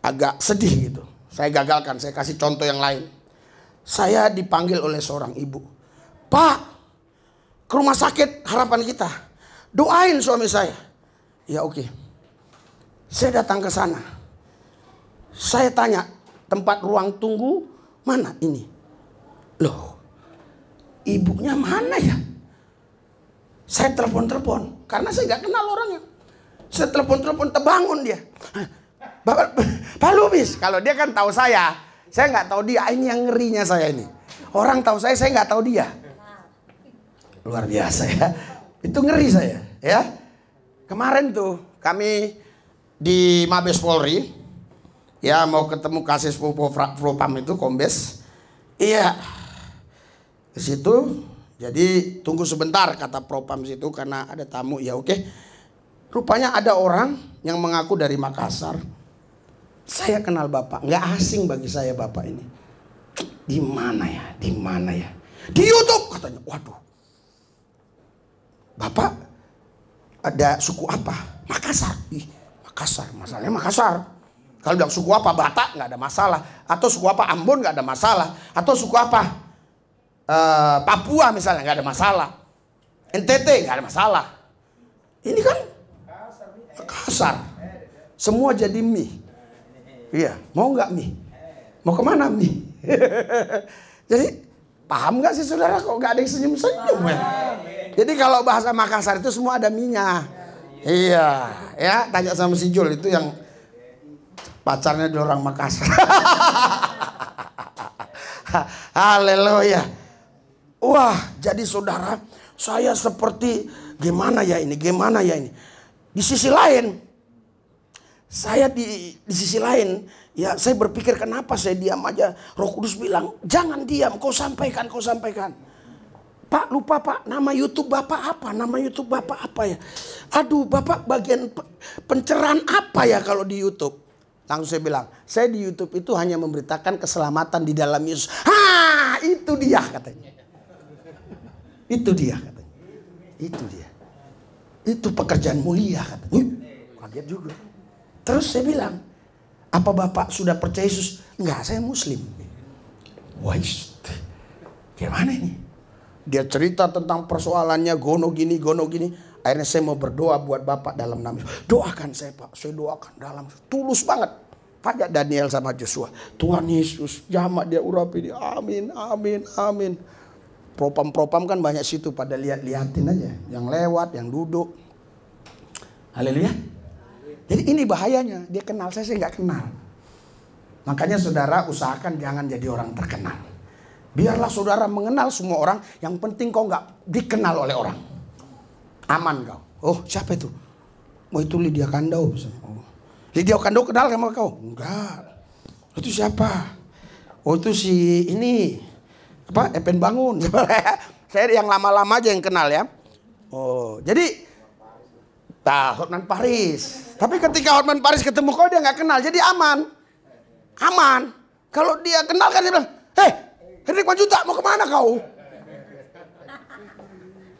agak sedih gitu. Saya gagalkan. Saya kasih contoh yang lain. Saya dipanggil oleh seorang ibu. Pak, ke rumah sakit harapan kita. Doain suami saya. Ya oke. Okay. Saya datang ke sana. Saya tanya, tempat ruang tunggu mana ini? Loh, ibunya mana ya? Saya telepon-telepon karena saya nggak kenal orangnya. Saya telepon-telepon terbangun dia. Bapak, Pak Lubis, kalau dia kan tahu saya, saya nggak tahu dia. Ah, ini yang ngerinya saya ini. Orang tahu saya, saya nggak tahu dia. Luar biasa ya. Itu ngeri saya ya. Kemarin tuh kami di Mabes Polri ya mau ketemu kasus Propam itu Kombes. Iya. di situ jadi tunggu sebentar kata propam situ karena ada tamu ya oke. Rupanya ada orang yang mengaku dari Makassar. Saya kenal bapak, nggak asing bagi saya bapak ini. Di mana ya? Di mana ya? Di YouTube katanya. Waduh. Bapak ada suku apa? Makassar. Ih, Makassar. Masalahnya Makassar. Kalau bilang suku apa Batak nggak ada masalah, atau suku apa Ambon nggak ada masalah, atau suku apa Eh, Papua misalnya nggak ada masalah. NTT nggak ada masalah. Ini kan kasar. Semua jadi mie. Iya, mau nggak mie? Mau kemana mie? jadi paham nggak sih saudara kok nggak ada yang senyum-senyum ya? Jadi kalau bahasa Makassar itu semua ada minyak. Iya, ya tanya sama si Jul itu yang pacarnya di orang Makassar. Haleluya. Wah, jadi saudara, saya seperti gimana ya ini, gimana ya ini. Di sisi lain, saya di, di sisi lain, ya saya berpikir kenapa saya diam aja. Roh Kudus bilang, jangan diam, kau sampaikan, kau sampaikan. Pak lupa pak nama YouTube bapak apa nama YouTube bapak apa ya aduh bapak bagian pencerahan apa ya kalau di YouTube langsung saya bilang saya di YouTube itu hanya memberitakan keselamatan di dalam Yesus ha itu dia katanya itu dia katanya. Itu dia. Itu pekerjaan mulia katanya. kaget juga. Terus saya bilang, apa Bapak sudah percaya Yesus? Enggak, saya muslim. Wah, gimana ini? Dia cerita tentang persoalannya gono gini, gono gini. Akhirnya saya mau berdoa buat Bapak dalam nama Yesus. Doakan saya Pak, saya doakan dalam tulus banget. Pajak Daniel sama Joshua. Tuhan Yesus, jamak dia urapi dia. Amin, amin, amin propam-propam kan banyak situ pada lihat-lihatin aja. Yang lewat, yang duduk. Haleluya. Jadi ini bahayanya. Dia kenal saya, saya nggak kenal. Makanya saudara usahakan jangan jadi orang terkenal. Biarlah saudara mengenal semua orang. Yang penting kau nggak dikenal oleh orang. Aman kau. Oh siapa itu? Oh itu Lydia Kandau misalnya. Oh. Lydia Kandau kenal sama kau? Enggak. Itu siapa? Oh itu si ini apa Epen bangun saya yang lama-lama aja yang kenal ya oh jadi tah Hotman Paris. Tapi ketika Hotman Paris ketemu kau dia nggak kenal, jadi aman. Aman. Kalau dia kenal kan dia bilang, hei, eh, Hendrik Juta mau kemana kau?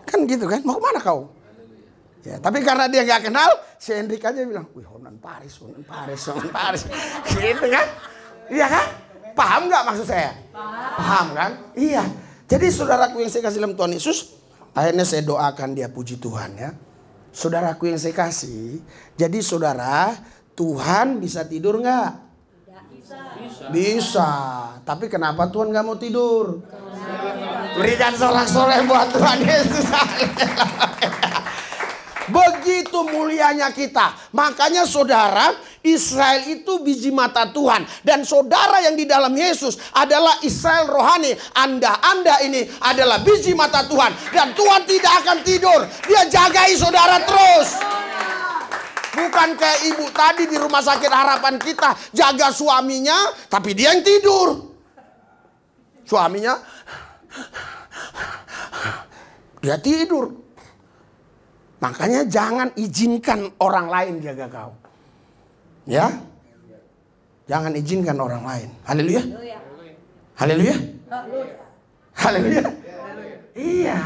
Kan gitu kan, mau kemana kau? Ya, tapi karena dia nggak kenal, si Hendrik aja bilang, wih Hotman Paris, Hotman Paris, Hotman Paris. gitu kan? Iya kan? Paham nggak maksud saya? Paham. Paham kan? Iya. Jadi saudaraku yang saya kasih dalam Tuhan Yesus, akhirnya saya doakan dia puji Tuhan ya. Saudaraku yang saya kasih, jadi saudara Tuhan bisa tidur nggak? Bisa. bisa. Bisa. Tapi kenapa Tuhan nggak mau tidur? Berikan sorak-sorai buat Tuhan Yesus. Begitu mulianya kita. Makanya saudara, Israel itu biji mata Tuhan. Dan saudara yang di dalam Yesus adalah Israel rohani. Anda-anda ini adalah biji mata Tuhan. Dan Tuhan tidak akan tidur. Dia jagai saudara terus. Bukan kayak ibu tadi di rumah sakit harapan kita. Jaga suaminya, tapi dia yang tidur. Suaminya, dia tidur Makanya jangan izinkan orang lain jaga kau. Ya? Jangan izinkan orang lain. Haleluya. Haleluya. Haleluya. Iya.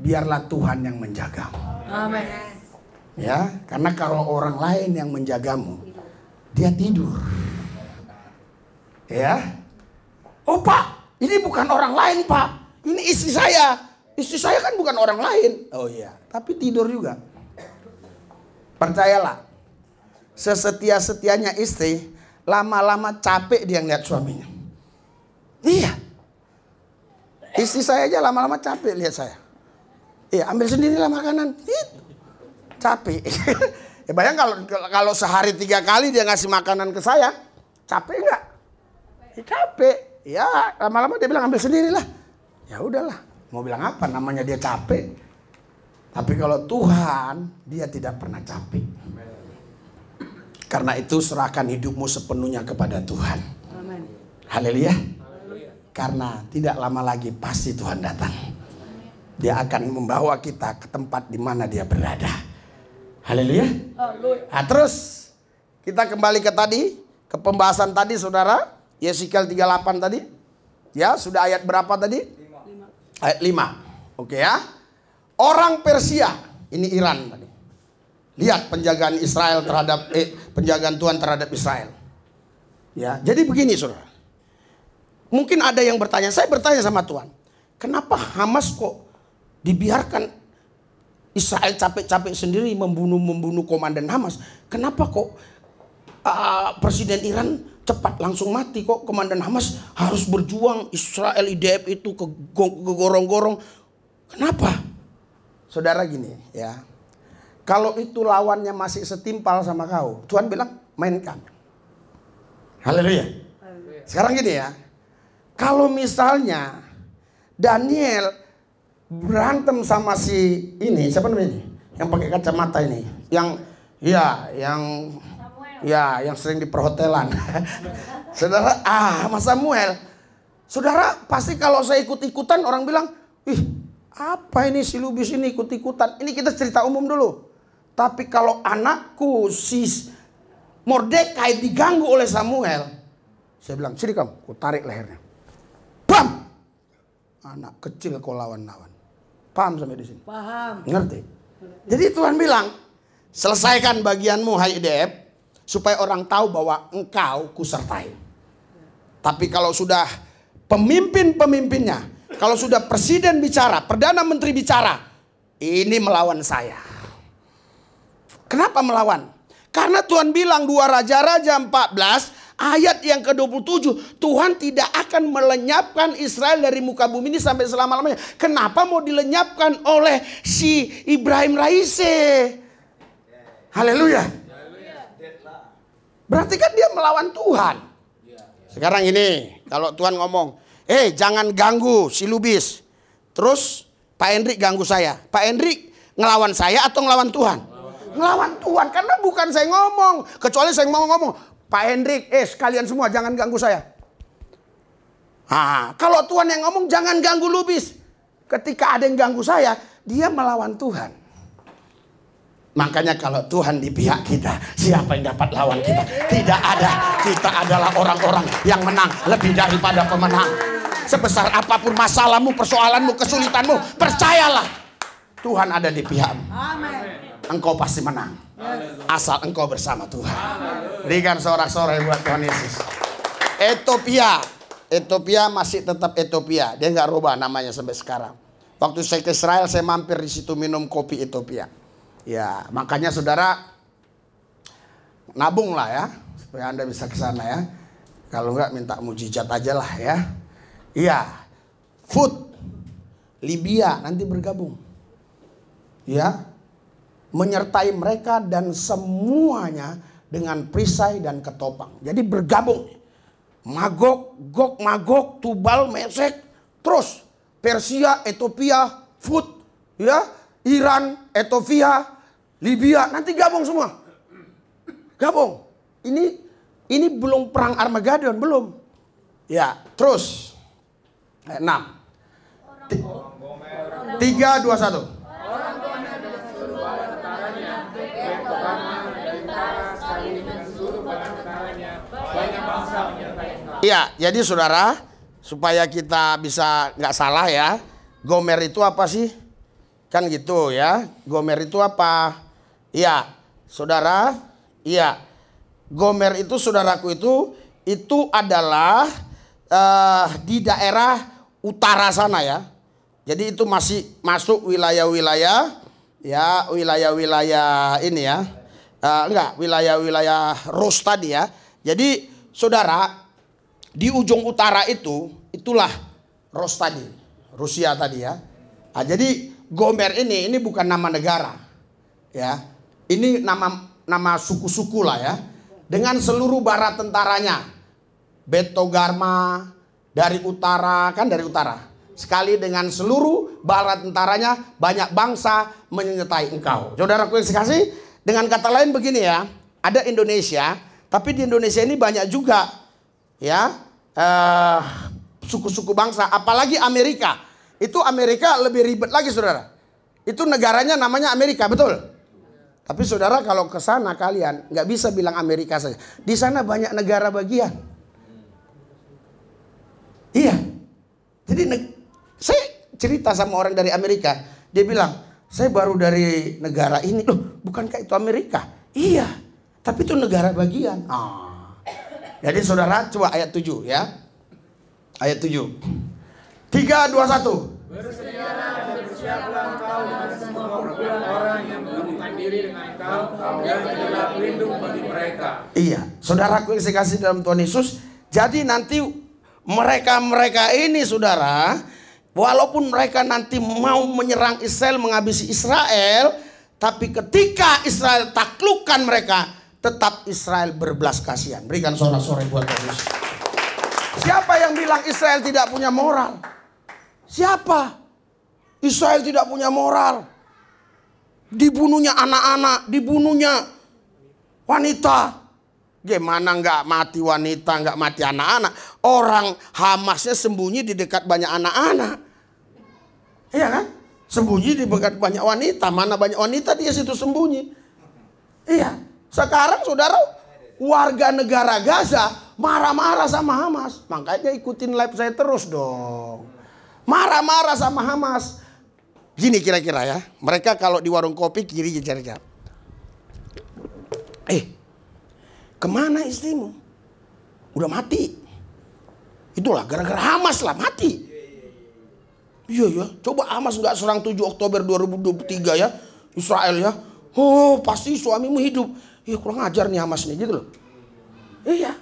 Biarlah Tuhan yang menjagamu. Amin. Ya, karena kalau orang lain yang menjagamu, dia tidur. Ya. Oh, Pak, ini bukan orang lain, Pak. Ini istri saya Istri saya kan bukan orang lain. Oh iya. Tapi tidur juga. Percayalah. Sesetia-setianya istri, lama-lama capek dia ngeliat suaminya. Iya. Istri saya aja lama-lama capek lihat saya. Iya, ambil sendiri sendirilah makanan. Itu. Capek. ya bayang kalau kalau sehari tiga kali dia ngasih makanan ke saya, capek nggak? Ya, capek. Ya, lama-lama dia bilang ambil sendiri lah. Ya udahlah. Mau bilang apa? Namanya dia capek. Tapi kalau Tuhan, dia tidak pernah capek. Karena itu serahkan hidupmu sepenuhnya kepada Tuhan. Haleluya. Karena tidak lama lagi pasti Tuhan datang. Dia akan membawa kita ke tempat di mana dia berada. Haleluya. Nah, terus kita kembali ke tadi, ke pembahasan tadi saudara. Yesikal 38 tadi. Ya, sudah ayat berapa tadi? Ayat 5. Oke ya. Orang Persia, ini Iran tadi. Lihat penjagaan Israel terhadap eh, penjagaan Tuhan terhadap Israel. Ya, jadi begini Saudara. Mungkin ada yang bertanya, saya bertanya sama Tuhan, kenapa Hamas kok dibiarkan Israel capek-capek sendiri membunuh-membunuh komandan Hamas? Kenapa kok uh, Presiden Iran cepat langsung mati kok komandan Hamas harus berjuang Israel IDF itu ke gorong-gorong. Kenapa? Saudara gini ya. Kalau itu lawannya masih setimpal sama kau, Tuhan bilang mainkan. Haleluya. Sekarang gini ya. Kalau misalnya Daniel berantem sama si ini siapa namanya? Yang pakai kacamata ini, yang ya yang Ya, yang sering di perhotelan. saudara, ah, Mas Samuel. Saudara, pasti kalau saya ikut-ikutan orang bilang, "Ih, apa ini si Lubis ini ikut-ikutan?" Ini kita cerita umum dulu. Tapi kalau anakku si Mordekai diganggu oleh Samuel, saya bilang, "Sini kamu, aku tarik lehernya." Bam! Anak kecil kau lawan-lawan. Paham sampai di sini? Paham. Ngerti? Jadi Tuhan bilang, selesaikan bagianmu Hai HIDF, supaya orang tahu bahwa engkau kusertai. Tapi kalau sudah pemimpin-pemimpinnya, kalau sudah presiden bicara, perdana menteri bicara, ini melawan saya. Kenapa melawan? Karena Tuhan bilang dua raja-raja 14 ayat yang ke-27, Tuhan tidak akan melenyapkan Israel dari muka bumi ini sampai selama-lamanya. Kenapa mau dilenyapkan oleh si Ibrahim Raise? Haleluya. Berarti kan dia melawan Tuhan. Sekarang ini kalau Tuhan ngomong, "Eh, jangan ganggu si Lubis." Terus Pak Hendrik ganggu saya. Pak Hendrik ngelawan saya atau ngelawan Tuhan? Ngelawan Tuhan karena bukan saya ngomong, kecuali saya mau ngomong, "Pak Hendrik, eh sekalian semua jangan ganggu saya." Ah, kalau Tuhan yang ngomong jangan ganggu Lubis. Ketika ada yang ganggu saya, dia melawan Tuhan. Makanya kalau Tuhan di pihak kita, siapa yang dapat lawan kita? Tidak ada. Kita adalah orang-orang yang menang lebih daripada pemenang. Sebesar apapun masalahmu, persoalanmu, kesulitanmu, percayalah Tuhan ada di pihakmu. Engkau pasti menang. Asal engkau bersama Tuhan. Berikan seorang sorai buat Tuhan Yesus. Ethiopia. Ethiopia masih tetap Ethiopia. Dia nggak rubah namanya sampai sekarang. Waktu saya ke Israel, saya mampir di situ minum kopi Ethiopia Ya, makanya saudara nabung lah ya, supaya Anda bisa ke sana ya. Kalau enggak minta mujizat aja lah ya. Iya, food Libya nanti bergabung. Ya, menyertai mereka dan semuanya dengan perisai dan ketopang. Jadi bergabung. magok, gok, magok, Tubal, Mesek, terus Persia, Ethiopia, food, ya, Iran, Ethiopia, Libya, nanti gabung semua. Gabung. Ini ini belum perang Armageddon, belum. Ya, terus. Eh, 6. 3, 2, 1. Iya, jadi saudara, supaya kita bisa nggak salah ya, Gomer itu apa sih? Kan gitu ya. Gomer itu apa? Iya, saudara. Iya. Gomer itu saudaraku itu itu adalah uh, di daerah utara sana ya. Jadi itu masih masuk wilayah-wilayah ya wilayah-wilayah ini ya. Uh, enggak, wilayah-wilayah Rus tadi ya. Jadi saudara di ujung utara itu itulah Rus tadi, Rusia tadi ya. Nah, jadi Gomer ini ini bukan nama negara. Ya. Ini nama nama suku-suku lah ya. Dengan seluruh barat tentaranya. Betogarma dari utara kan dari utara. Sekali dengan seluruh barat tentaranya banyak bangsa menyertai engkau. Saudaraku yang dikasih, dengan kata lain begini ya, ada Indonesia, tapi di Indonesia ini banyak juga ya eh, suku-suku bangsa, apalagi Amerika itu Amerika lebih ribet lagi saudara. Itu negaranya namanya Amerika, betul? Tapi saudara kalau ke sana kalian nggak bisa bilang Amerika saja. Di sana banyak negara bagian. Iya. Jadi saya cerita sama orang dari Amerika, dia bilang, "Saya baru dari negara ini." Loh, bukankah itu Amerika? Iya. Tapi itu negara bagian. Ah. Jadi saudara coba ayat 7 ya. Ayat 7. Tiga, dua, satu. dan semua orang yang diri dengan kau, adalah pelindung bagi mereka. Iya, saudaraku yang saya kasih dalam Tuhan Yesus. Jadi nanti mereka-mereka ini saudara, walaupun mereka nanti mau menyerang Israel, menghabisi Israel, tapi ketika Israel taklukkan mereka, tetap Israel berbelas kasihan. Berikan sorak-sorai buat Tuhan Yesus. Siapa yang bilang Israel tidak punya moral? Siapa? Israel tidak punya moral. Dibunuhnya anak-anak, dibunuhnya wanita. Gimana nggak mati wanita, nggak mati anak-anak. Orang Hamasnya sembunyi di dekat banyak anak-anak. Iya kan? Sembunyi di dekat banyak wanita. Mana banyak wanita dia situ sembunyi. Iya. Sekarang saudara warga negara Gaza marah-marah sama Hamas. Makanya ikutin live saya terus dong. Marah-marah sama Hamas. Gini kira-kira ya. Mereka kalau di warung kopi kiri jajar Eh, kemana istrimu? Udah mati. Itulah gara-gara Hamas lah mati. Iya ya, coba Hamas nggak serang 7 Oktober 2023 ya Israel ya. Oh pasti suamimu hidup. Iya kurang ajar nih Hamas nih gitu loh. Iya.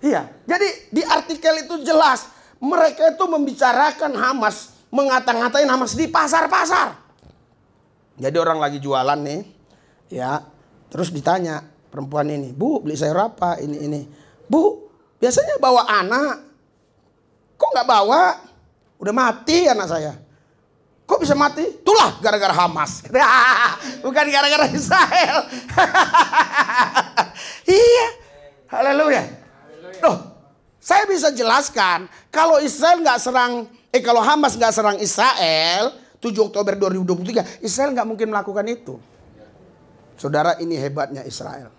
Iya. Jadi di artikel itu jelas mereka itu membicarakan Hamas, mengata-ngatain Hamas di pasar-pasar. Jadi orang lagi jualan nih, ya, terus ditanya perempuan ini, Bu, beli sayur apa? Ini ini, Bu, biasanya bawa anak, kok nggak bawa? Udah mati anak saya. Kok bisa mati? Itulah gara-gara Hamas. Bukan gara-gara Israel. iya. Haleluya. Haleluya. Tuh, saya bisa jelaskan kalau Israel nggak serang, eh kalau Hamas nggak serang Israel 7 Oktober 2023, Israel nggak mungkin melakukan itu. Saudara ini hebatnya Israel,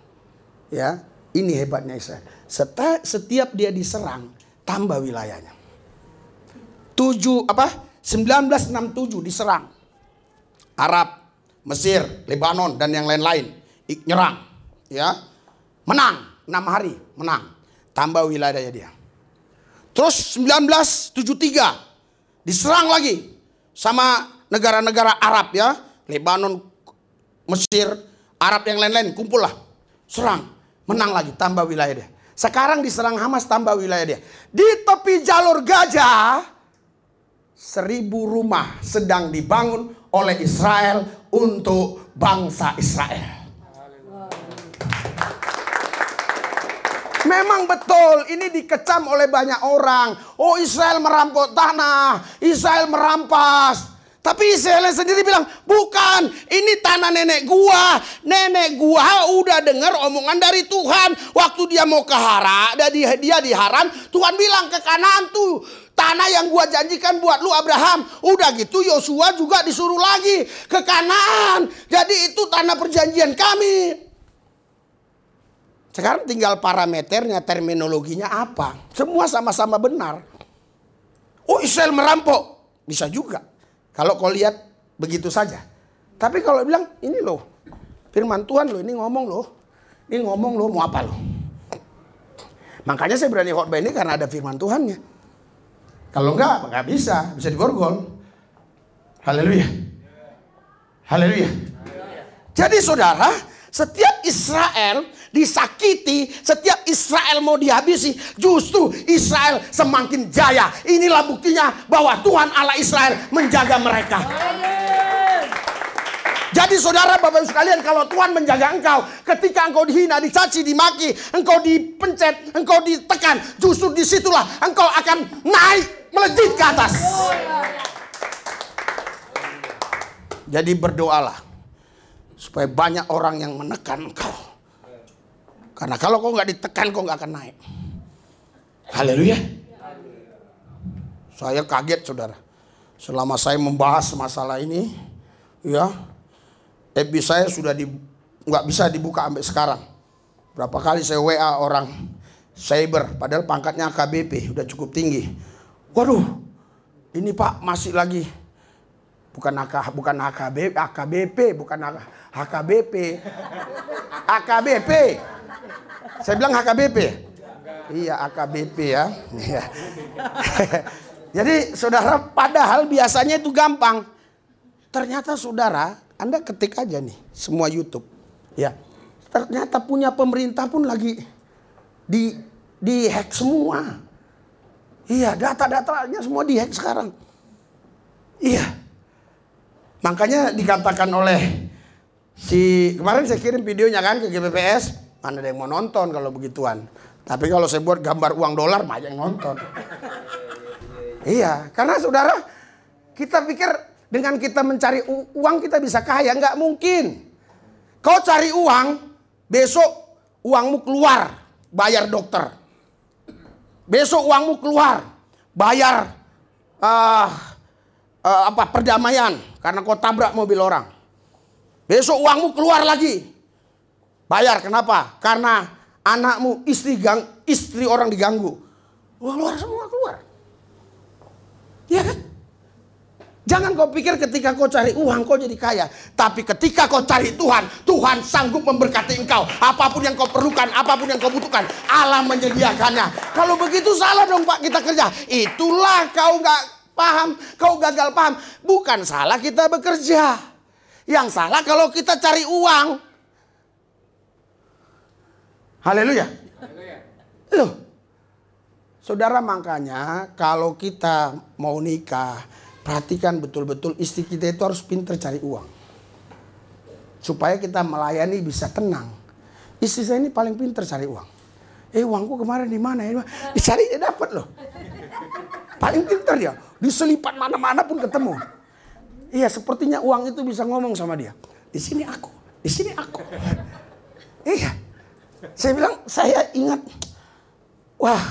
ya ini hebatnya Israel. Setiap, setiap dia diserang tambah wilayahnya. 7 apa? 1967 diserang. Arab, Mesir, Lebanon dan yang lain-lain nyerang, ya. Menang enam hari, menang. Tambah wilayahnya dia. Terus 1973 diserang lagi sama negara-negara Arab ya, Lebanon, Mesir, Arab yang lain-lain kumpul lah. Serang, menang lagi tambah wilayah dia. Sekarang diserang Hamas tambah wilayah dia. Di tepi jalur Gaza seribu rumah sedang dibangun oleh Israel untuk bangsa Israel. Memang betul ini dikecam oleh banyak orang. Oh Israel merampok tanah, Israel merampas. Tapi Israel sendiri bilang, bukan, ini tanah nenek gua. Nenek gua udah dengar omongan dari Tuhan. Waktu dia mau ke Haran, dia, dia di Haran, Tuhan bilang ke kanan tuh, tanah yang gua janjikan buat lu Abraham. Udah gitu Yosua juga disuruh lagi ke kanan. Jadi itu tanah perjanjian kami. Sekarang tinggal parameternya, terminologinya apa. Semua sama-sama benar. Oh Israel merampok. Bisa juga. Kalau kau lihat begitu saja. Tapi kalau bilang ini loh. Firman Tuhan loh ini ngomong loh. Ini ngomong loh mau apa loh. Makanya saya berani khotbah ini karena ada firman Tuhannya. Kalau enggak, enggak bisa. Bisa digorgol. Haleluya. Haleluya. Jadi saudara, setiap Israel disakiti, setiap Israel mau dihabisi, justru Israel semakin jaya. Inilah buktinya bahwa Tuhan Allah Israel menjaga mereka. Jadi saudara bapak ibu sekalian kalau Tuhan menjaga engkau ketika engkau dihina, dicaci, dimaki, engkau dipencet, engkau ditekan, justru disitulah engkau akan naik melejit ke atas. Jadi berdoalah supaya banyak orang yang menekan engkau karena kalau kau nggak ditekan, kau nggak akan naik. Haleluya. Saya kaget saudara. Selama saya membahas masalah ini, ya, FB saya sudah di, nggak bisa dibuka sampai sekarang. Berapa kali saya WA orang cyber, padahal pangkatnya KBP sudah cukup tinggi. Waduh, ini Pak masih lagi bukan AK, bukan AKB, AKBP, bukan AK, HKBP, AKBP. Saya bilang HKBP. Iya AKBP ya. Iya. Jadi saudara padahal biasanya itu gampang. Ternyata saudara, Anda ketik aja nih semua YouTube. Ya. Ternyata punya pemerintah pun lagi di di hack semua. Iya, data-datanya semua di hack sekarang. Iya. Makanya dikatakan oleh si kemarin saya kirim videonya kan ke GPPS Mana ada yang mau nonton kalau begituan. Tapi kalau saya buat gambar uang dolar banyak yang nonton. iya, karena saudara kita pikir dengan kita mencari uang kita bisa kaya nggak mungkin. Kau cari uang besok uangmu keluar bayar dokter. Besok uangmu keluar bayar uh, uh, apa perdamaian karena kau tabrak mobil orang. Besok uangmu keluar lagi Bayar kenapa? Karena anakmu, istri gang, istri orang diganggu. Wah, keluar semua keluar. Ya kan? Jangan kau pikir ketika kau cari uang kau jadi kaya, tapi ketika kau cari Tuhan, Tuhan sanggup memberkati engkau. Apapun yang kau perlukan, apapun yang kau butuhkan, Allah menyediakannya. Kalau begitu salah dong Pak kita kerja. Itulah kau nggak paham, kau gagal paham. Bukan salah kita bekerja. Yang salah kalau kita cari uang, Haleluya. Loh. Saudara makanya kalau kita mau nikah, perhatikan betul-betul istri kita itu harus pinter cari uang. Supaya kita melayani bisa tenang. Istri saya ini paling pinter cari uang. Eh uangku kemarin di mana ya? Dicari dia dapat loh. Paling pinter dia. diselipat mana-mana pun ketemu. Iya sepertinya uang itu bisa ngomong sama dia. Di sini aku, di sini aku. Iya. Saya bilang, saya ingat, wah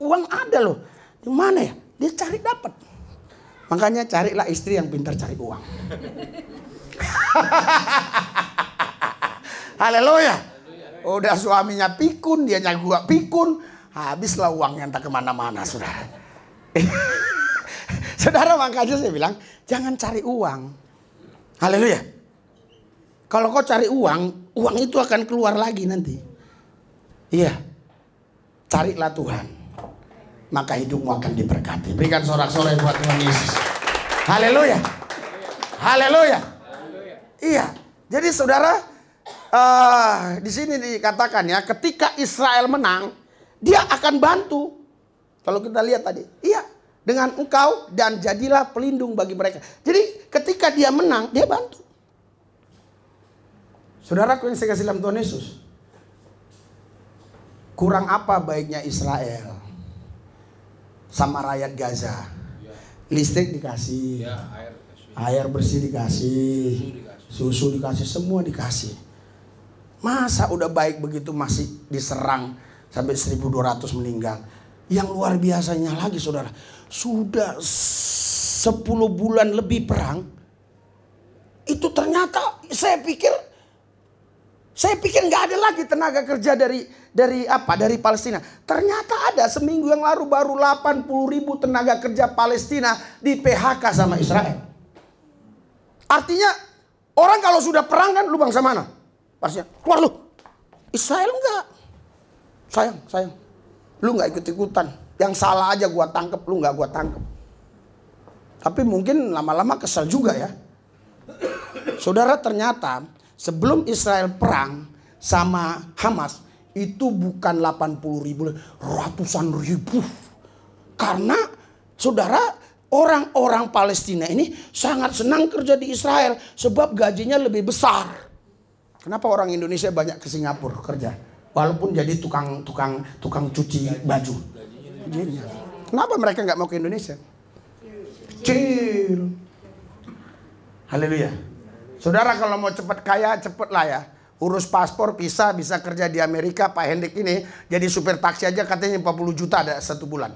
uang ada loh. Di mana ya? Dia cari dapat. Makanya carilah istri yang pintar cari uang. Haleluya. Udah suaminya pikun, dia nyagua pikun. Habislah uangnya entah kemana-mana, saudara. saudara makanya saya bilang, jangan cari uang. Haleluya. Kalau kau cari uang, uang itu akan keluar lagi nanti. Iya. Carilah Tuhan. Maka hidupmu akan diberkati. Berikan sorak-sorai buat Tuhan Yesus. Haleluya. Haleluya. Iya. Jadi saudara, uh, di sini dikatakan ya, ketika Israel menang, dia akan bantu. Kalau kita lihat tadi, iya, dengan engkau dan jadilah pelindung bagi mereka. Jadi ketika dia menang, dia bantu. Saudaraku yang saya kasih dalam Tuhan Yesus. Kurang apa baiknya Israel sama rakyat Gaza? Ya. Listrik ya, dikasih, air bersih dikasih, susu dikasih, semua dikasih. Masa udah baik begitu masih diserang sampai 1200 meninggal. Yang luar biasanya lagi saudara, sudah 10 bulan lebih perang, itu ternyata saya pikir saya pikir nggak ada lagi tenaga kerja dari dari apa dari Palestina. Ternyata ada seminggu yang lalu baru 80 ribu tenaga kerja Palestina di PHK sama Israel. Artinya orang kalau sudah perang kan lubang bangsa mana? Pastinya keluar lu. Israel enggak. Sayang, sayang. Lu nggak ikut-ikutan. Yang salah aja gua tangkep, lu nggak gua tangkep. Tapi mungkin lama-lama kesel juga ya. Saudara ternyata sebelum Israel perang sama Hamas itu bukan 80 ribu, ratusan ribu. Karena saudara orang-orang Palestina ini sangat senang kerja di Israel sebab gajinya lebih besar. Kenapa orang Indonesia banyak ke Singapura kerja? Walaupun jadi tukang tukang tukang cuci baju. Kenapa mereka nggak mau ke Indonesia? Cil. Haleluya. Saudara kalau mau cepat kaya, cepat lah ya. Urus paspor, visa, bisa kerja di Amerika. Pak Hendrik ini jadi supir taksi aja katanya 40 juta ada satu bulan.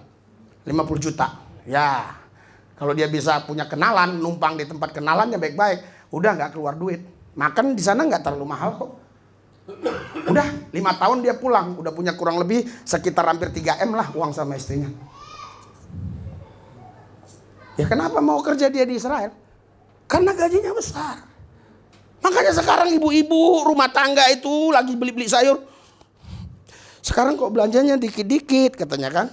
50 juta. Ya, kalau dia bisa punya kenalan, numpang di tempat kenalannya baik-baik. Udah nggak keluar duit. Makan di sana nggak terlalu mahal kok. Udah, lima tahun dia pulang. Udah punya kurang lebih sekitar hampir 3M lah uang sama istrinya. Ya kenapa mau kerja dia di Israel? Karena gajinya besar. Makanya sekarang ibu-ibu rumah tangga itu lagi beli-beli sayur. Sekarang kok belanjanya dikit-dikit katanya kan.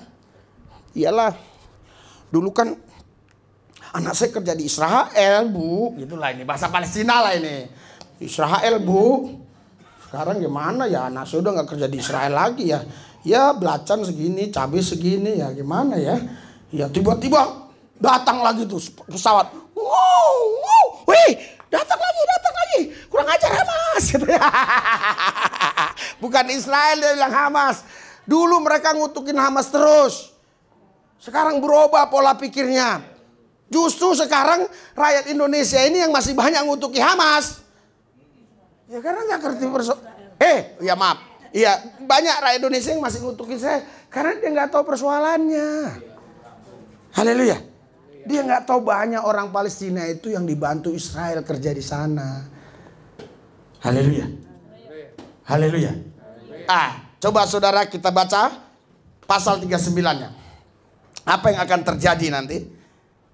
Iyalah. Dulu kan anak saya kerja di Israel bu. Itulah ini bahasa Palestina lah ini. Israel bu. Sekarang gimana ya anak saya udah nggak kerja di Israel lagi ya. Ya belacan segini, cabai segini ya gimana ya. Ya tiba-tiba datang lagi tuh pesawat. Wow, wow, wih datang lagi, datang lagi. Kurang ajar Hamas. Gitu ya. Bukan Israel yang bilang Hamas. Dulu mereka ngutukin Hamas terus. Sekarang berubah pola pikirnya. Justru sekarang rakyat Indonesia ini yang masih banyak ngutuki Hamas. Ya karena gak ngerti perso... Eh, ya maaf. Iya, banyak rakyat Indonesia yang masih ngutukin saya karena dia gak tahu persoalannya. Haleluya. Iya. Dia nggak tahu banyak orang Palestina itu yang dibantu Israel kerja di sana. Haleluya. Haleluya. Ah, coba saudara kita baca pasal 39-nya. Apa yang akan terjadi nanti?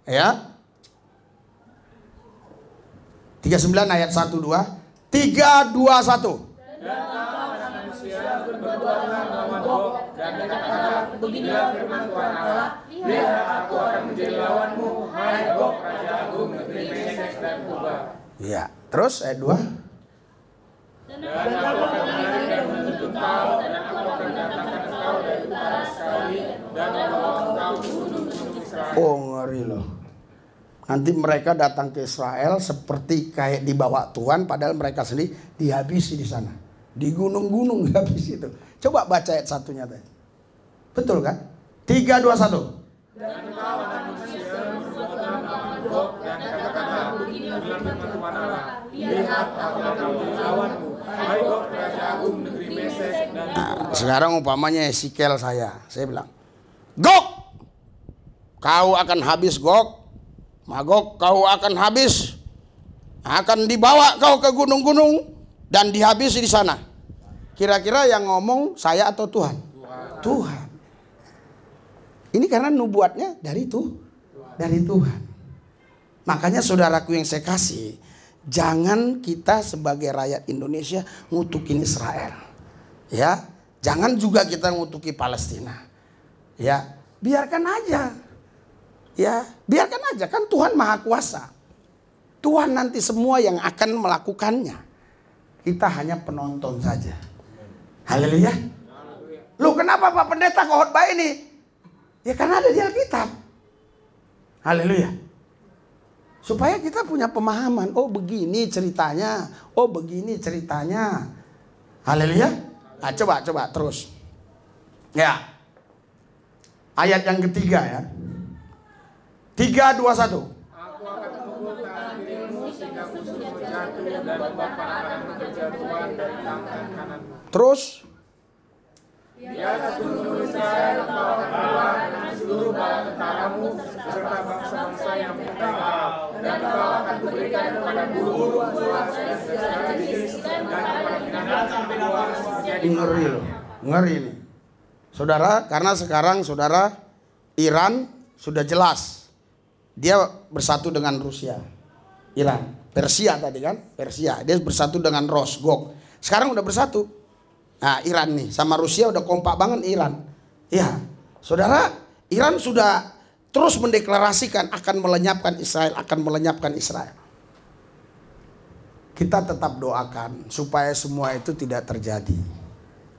Ya. 39 ayat 1 2 3 2 1 dan berbuat dan berkata beginilah firman Tuhan Allah Bila aku akan menjadi lawanmu, hai Gok Raja Agung negeri Mesek dan Kuba. Iya. Terus ayat eh, 2. Dan aku akan menjadi dan menuntut kau, dan aku akan mendatangkan kau dari utara sekali, dan membawa kau ke gunung-gunung Israel. Oh ngeri loh. Nanti mereka datang ke Israel seperti kayak dibawa Tuhan padahal mereka sendiri dihabisi di sana. Di gunung-gunung habis itu. Coba baca ayat satunya tadi. Betul kan? 3 2 1 sekarang umpamanya sikel saya, saya bilang, Gok, kau akan habis Gok, Magok kau akan habis, akan dibawa kau ke gunung-gunung dan dihabisi di sana. Kira-kira yang ngomong saya atau Tuhan? Tuhan. Tuhan. Ini karena nubuatnya dari itu, dari Tuhan. Makanya saudaraku yang saya kasih, jangan kita sebagai rakyat Indonesia ngutukin Israel. Ya, jangan juga kita ngutuki Palestina. Ya, biarkan aja. Ya, biarkan aja kan Tuhan Maha Kuasa. Tuhan nanti semua yang akan melakukannya. Kita hanya penonton saja. Haleluya. Lu kenapa Pak Pendeta khotbah ini? Ya karena ada di Alkitab. Haleluya. Supaya kita punya pemahaman, oh begini ceritanya, oh begini ceritanya. Haleluya. Nah, coba coba terus. Ya. Ayat yang ketiga ya. Tiga dua satu. Terus Ya satu Indonesia engkau bela dengan seluruh bala tentaramu serta bangsa-bangsa yang merdeka dan kau akan berikan kepada buru-buru ulas dan segala jenis dan kepada binatang buas ngeri loh ngeri nih saudara karena sekarang saudara Iran sudah jelas dia bersatu dengan Rusia Iran Persia tadi kan Persia dia bersatu dengan Rosgok sekarang udah bersatu Nah, Iran nih sama Rusia udah kompak banget Iran. Ya, saudara, Iran sudah terus mendeklarasikan akan melenyapkan Israel, akan melenyapkan Israel. Kita tetap doakan supaya semua itu tidak terjadi.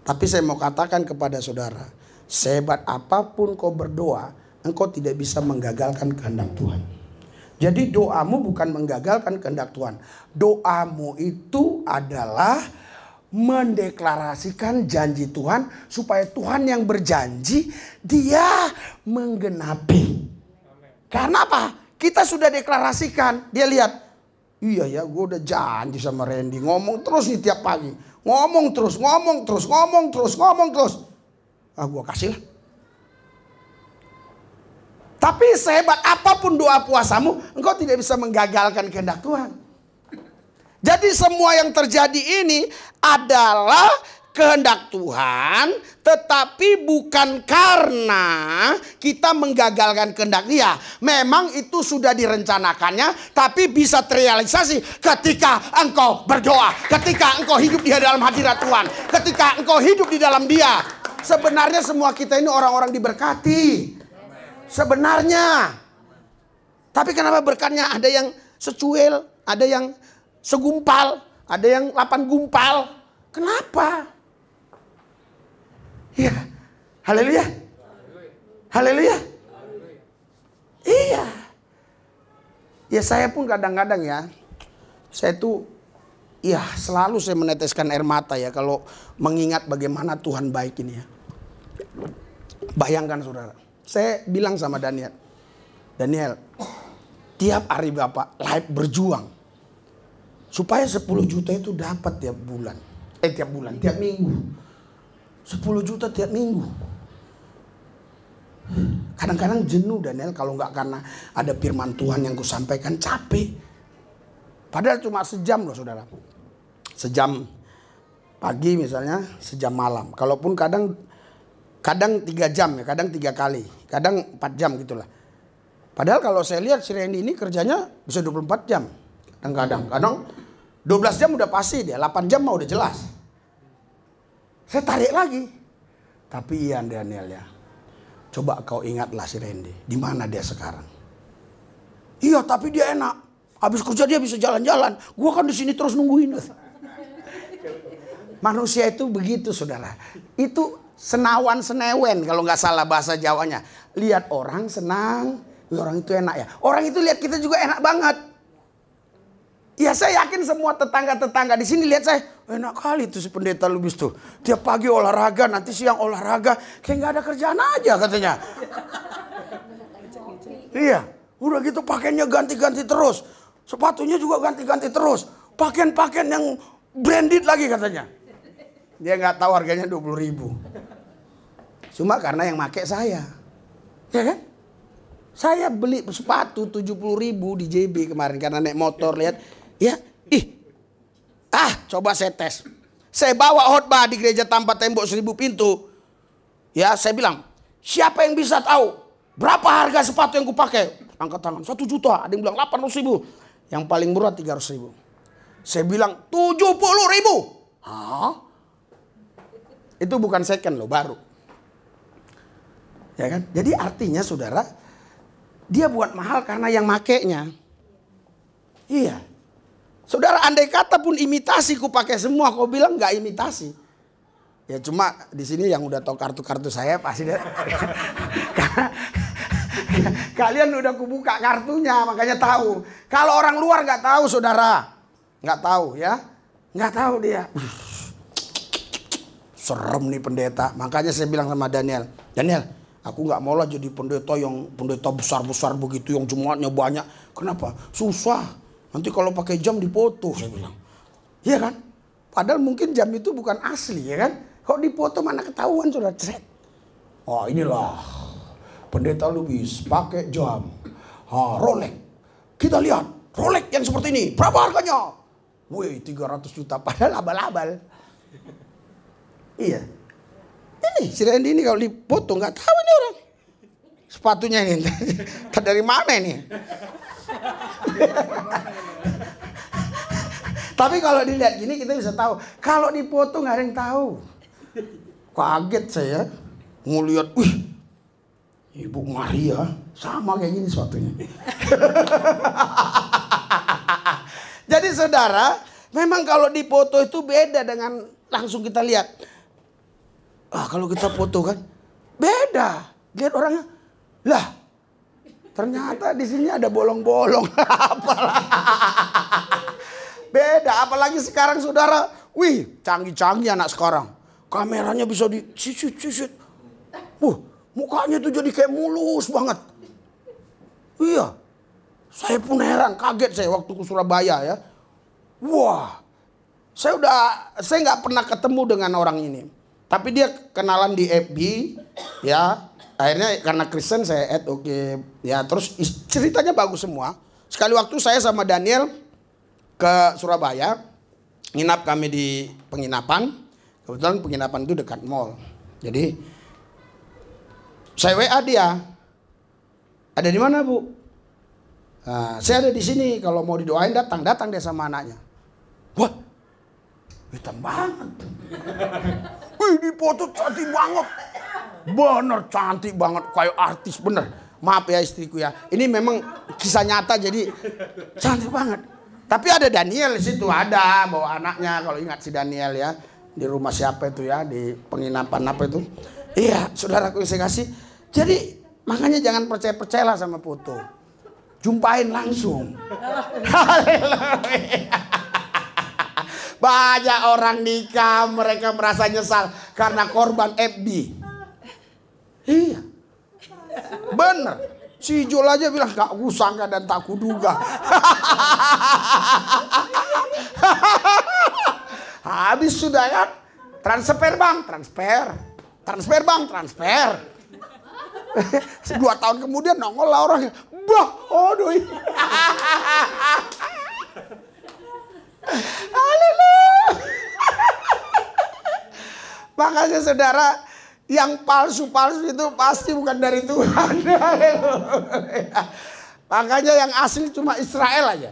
Tapi saya mau katakan kepada saudara, sehebat apapun kau berdoa, engkau tidak bisa menggagalkan kehendak Tuhan. Jadi doamu bukan menggagalkan kehendak Tuhan. Doamu itu adalah mendeklarasikan janji Tuhan supaya Tuhan yang berjanji dia menggenapi. Karena apa? Kita sudah deklarasikan. Dia lihat, iya ya gue udah janji sama Randy. Ngomong terus nih tiap pagi. Ngomong terus, ngomong terus, ngomong terus, ngomong terus. Ah gue kasih lah. Tapi sehebat apapun doa puasamu, engkau tidak bisa menggagalkan kehendak Tuhan. Jadi semua yang terjadi ini adalah kehendak Tuhan, tetapi bukan karena kita menggagalkan kehendak Dia. Memang itu sudah direncanakannya, tapi bisa terrealisasi ketika engkau berdoa, ketika engkau hidup di dalam hadirat Tuhan, ketika engkau hidup di dalam Dia. Sebenarnya semua kita ini orang-orang diberkati. Sebenarnya. Tapi kenapa berkatnya ada yang secuil, ada yang segumpal, ada yang 8 gumpal. Kenapa? Iya. Haleluya. Haleluya. Iya. Ya saya pun kadang-kadang ya, saya tuh ya selalu saya meneteskan air mata ya kalau mengingat bagaimana Tuhan baik ini ya. Bayangkan saudara, saya bilang sama Daniel, Daniel, tiap hari Bapak live berjuang supaya 10 juta itu dapat tiap bulan eh tiap bulan tiap minggu 10 juta tiap minggu kadang-kadang jenuh Daniel kalau nggak karena ada firman Tuhan yang kusampaikan capek padahal cuma sejam loh saudara sejam pagi misalnya sejam malam kalaupun kadang kadang tiga jam ya kadang tiga kali kadang empat jam gitulah padahal kalau saya lihat si Randy ini kerjanya bisa 24 jam Kadang-kadang. Kadang 12 jam udah pasti dia, 8 jam mah udah jelas. Saya tarik lagi. Tapi Ian Daniel ya, coba kau ingatlah si Randy, di mana dia sekarang? Iya, tapi dia enak. Habis kerja dia bisa jalan-jalan. Gua kan di sini terus nungguin. Manusia itu begitu, saudara. Itu senawan senewen kalau nggak salah bahasa Jawanya. Lihat orang senang, orang itu enak ya. Orang itu lihat kita juga enak banget. Ya saya yakin semua tetangga-tetangga di sini lihat saya, enak kali itu si pendeta Lubis tuh. Tiap pagi olahraga, nanti siang olahraga, kayak nggak ada kerjaan aja katanya. iya, udah gitu pakainya ganti-ganti terus. Sepatunya juga ganti-ganti terus. Pakaian-pakaian yang branded lagi katanya. Dia nggak tahu harganya 20 ribu. Cuma karena yang make saya. Ya kan? Saya beli sepatu 70 ribu di JB kemarin karena naik motor lihat Ya, ih, ah coba saya tes. Saya bawa khotbah di gereja tanpa tembok seribu pintu. Ya, saya bilang, siapa yang bisa tahu berapa harga sepatu yang kupakai? Angkat tangan, satu juta. Ada yang bilang ratus ribu. Yang paling murah tiga ratus ribu. Saya bilang tujuh puluh ribu. Hah? Itu bukan second loh, baru. Ya kan? Jadi artinya saudara, dia buat mahal karena yang makainya. Iya. Saudara andai kata pun imitasi ku pakai semua, kau bilang nggak imitasi. Ya cuma di sini yang udah tahu kartu-kartu saya pasti dia, kalian udah kubuka kartunya makanya tahu. Kalau orang luar nggak tahu saudara, nggak tahu ya, nggak tahu dia. Serem nih pendeta, makanya saya bilang sama Daniel, Daniel, aku nggak mau lah jadi pendeta yang pendeta besar-besar begitu yang jumatnya banyak. Kenapa? Susah Nanti kalau pakai jam dipoto, saya bilang. Iya kan? Padahal mungkin jam itu bukan asli, ya kan? Kalau dipoto mana ketahuan, sudah cek. Oh ah, inilah, pendeta Lubis pakai jam. Ha, Rolex. Kita lihat, Rolex yang seperti ini, berapa harganya? Wih, 300 juta, padahal abal-abal. iya. Ini, si Randy ini kalau dipoto, nggak tahu ini orang. Sepatunya ini, dari mana ini? Tapi kalau dilihat gini kita bisa tahu. Kalau dipoto nggak ada yang tahu. Kaget saya ngelihat, wih, Ibu Maria sama kayak gini sepatunya. Jadi saudara, memang kalau dipoto itu beda dengan langsung kita lihat. Ah, kalau kita foto kan beda. Lihat orangnya. Lah, Ternyata di sini ada bolong-bolong. Beda, apalagi sekarang saudara. Wih, canggih-canggih anak sekarang. Kameranya bisa di cicit cicit Wah, mukanya tuh jadi kayak mulus banget. Iya, saya pun heran, kaget saya waktu ke Surabaya ya. Wah, saya udah, saya nggak pernah ketemu dengan orang ini. Tapi dia kenalan di FB, ya akhirnya karena Kristen saya add oke okay. ya terus ceritanya bagus semua sekali waktu saya sama Daniel ke Surabaya nginap kami di penginapan kebetulan penginapan itu dekat mall jadi saya WA dia ada di mana bu nah, saya ada di sini kalau mau didoain datang datang dia sama anaknya wah hitam banget wih dipoto cantik banget bener cantik banget kayak artis bener. Maaf ya istriku ya. Ini memang kisah nyata jadi cantik banget. Tapi ada Daniel di situ ada bawa anaknya kalau ingat si Daniel ya di rumah siapa itu ya di penginapan apa itu. Iya, saudaraku yang saya kasih. Jadi makanya jangan percaya-percayalah sama foto. Jumpain langsung. Banyak orang nikah mereka merasa nyesal karena korban FB. Iya. Benar. Si Jol aja bilang gak kusangka dan tak kuduga. Habis sudah ya Transfer bang, transfer. Transfer bang, transfer. Dua tahun kemudian nongol lah orangnya. Bah, oh doi. Makanya saudara, yang palsu-palsu itu pasti bukan dari Tuhan. Makanya yang asli cuma Israel aja.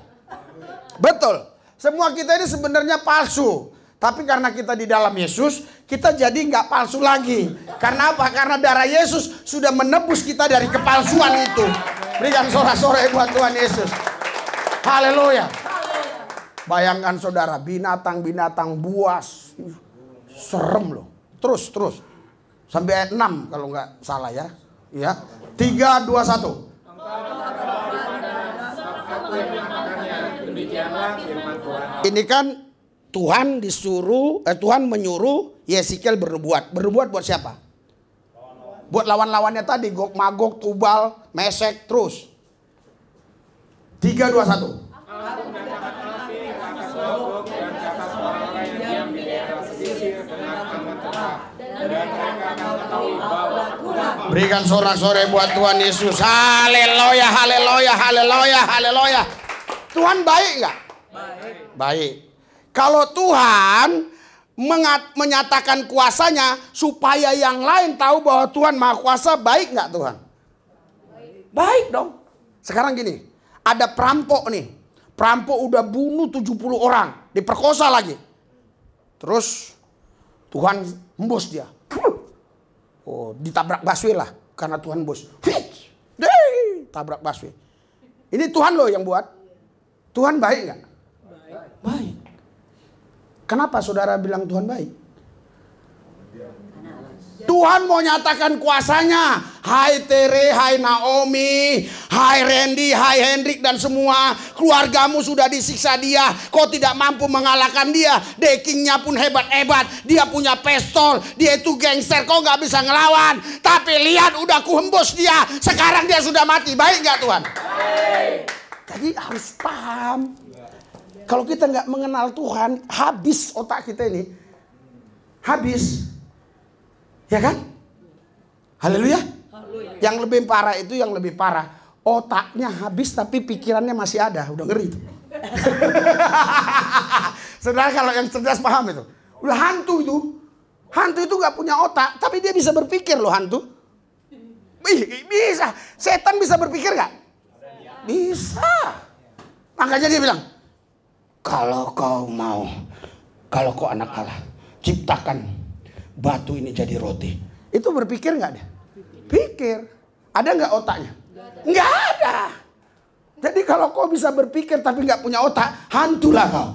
Betul. Semua kita ini sebenarnya palsu. Tapi karena kita di dalam Yesus, kita jadi nggak palsu lagi. Karena apa? Karena darah Yesus sudah menebus kita dari kepalsuan itu. Berikan sore-sore buat Tuhan Yesus. Haleluya. Bayangkan saudara, binatang-binatang buas. Serem loh. Terus, terus sampai ayat 6 kalau nggak salah ya. Ya. 3 2 1. Ini kan Tuhan disuruh eh, Tuhan menyuruh Yesikel berbuat. Berbuat buat siapa? Buat lawan-lawannya tadi Gog Magog, Tubal, Mesek terus. 3 2 1. Berikan sorak-sore buat Tuhan Yesus. Haleluya, haleluya, haleluya, haleluya. Tuhan baik nggak? Baik. Baik. Kalau Tuhan mengat, menyatakan kuasanya supaya yang lain tahu bahwa Tuhan Maha Kuasa baik nggak Tuhan? Baik. baik dong. Sekarang gini, ada perampok nih. Perampok udah bunuh 70 orang, diperkosa lagi. Terus Tuhan embus dia. Oh, ditabrak busway lah karena Tuhan bos. Tabrak busway. Ini Tuhan loh yang buat. Tuhan baik nggak? Baik. baik. Kenapa saudara bilang Tuhan baik? Tuhan mau nyatakan kuasanya. Hai Tere, hai Naomi, hai Randy, hai Hendrik dan semua. Keluargamu sudah disiksa dia. Kau tidak mampu mengalahkan dia. Dekingnya pun hebat-hebat. Dia punya pistol. Dia itu gangster. Kau gak bisa ngelawan. Tapi lihat udah kuhembus dia. Sekarang dia sudah mati. Baik gak Tuhan? Baik. Jadi harus paham. Kalau kita nggak mengenal Tuhan, habis otak kita ini. Habis. Ya kan? Haleluya. Yang lebih parah itu yang lebih parah. Otaknya habis tapi pikirannya masih ada. Udah ngeri itu. Sebenarnya kalau yang cerdas paham itu. Udah hantu itu. Hantu itu gak punya otak, tapi dia bisa berpikir loh hantu. Bisa. Setan bisa berpikir gak? Bisa. Makanya dia bilang, kalau kau mau, kalau kau anak Allah, ciptakan batu ini jadi roti. Itu berpikir nggak dia? Pikir. Ada nggak otaknya? Nggak ada. ada. Jadi kalau kau bisa berpikir tapi nggak punya otak, hantulah kau.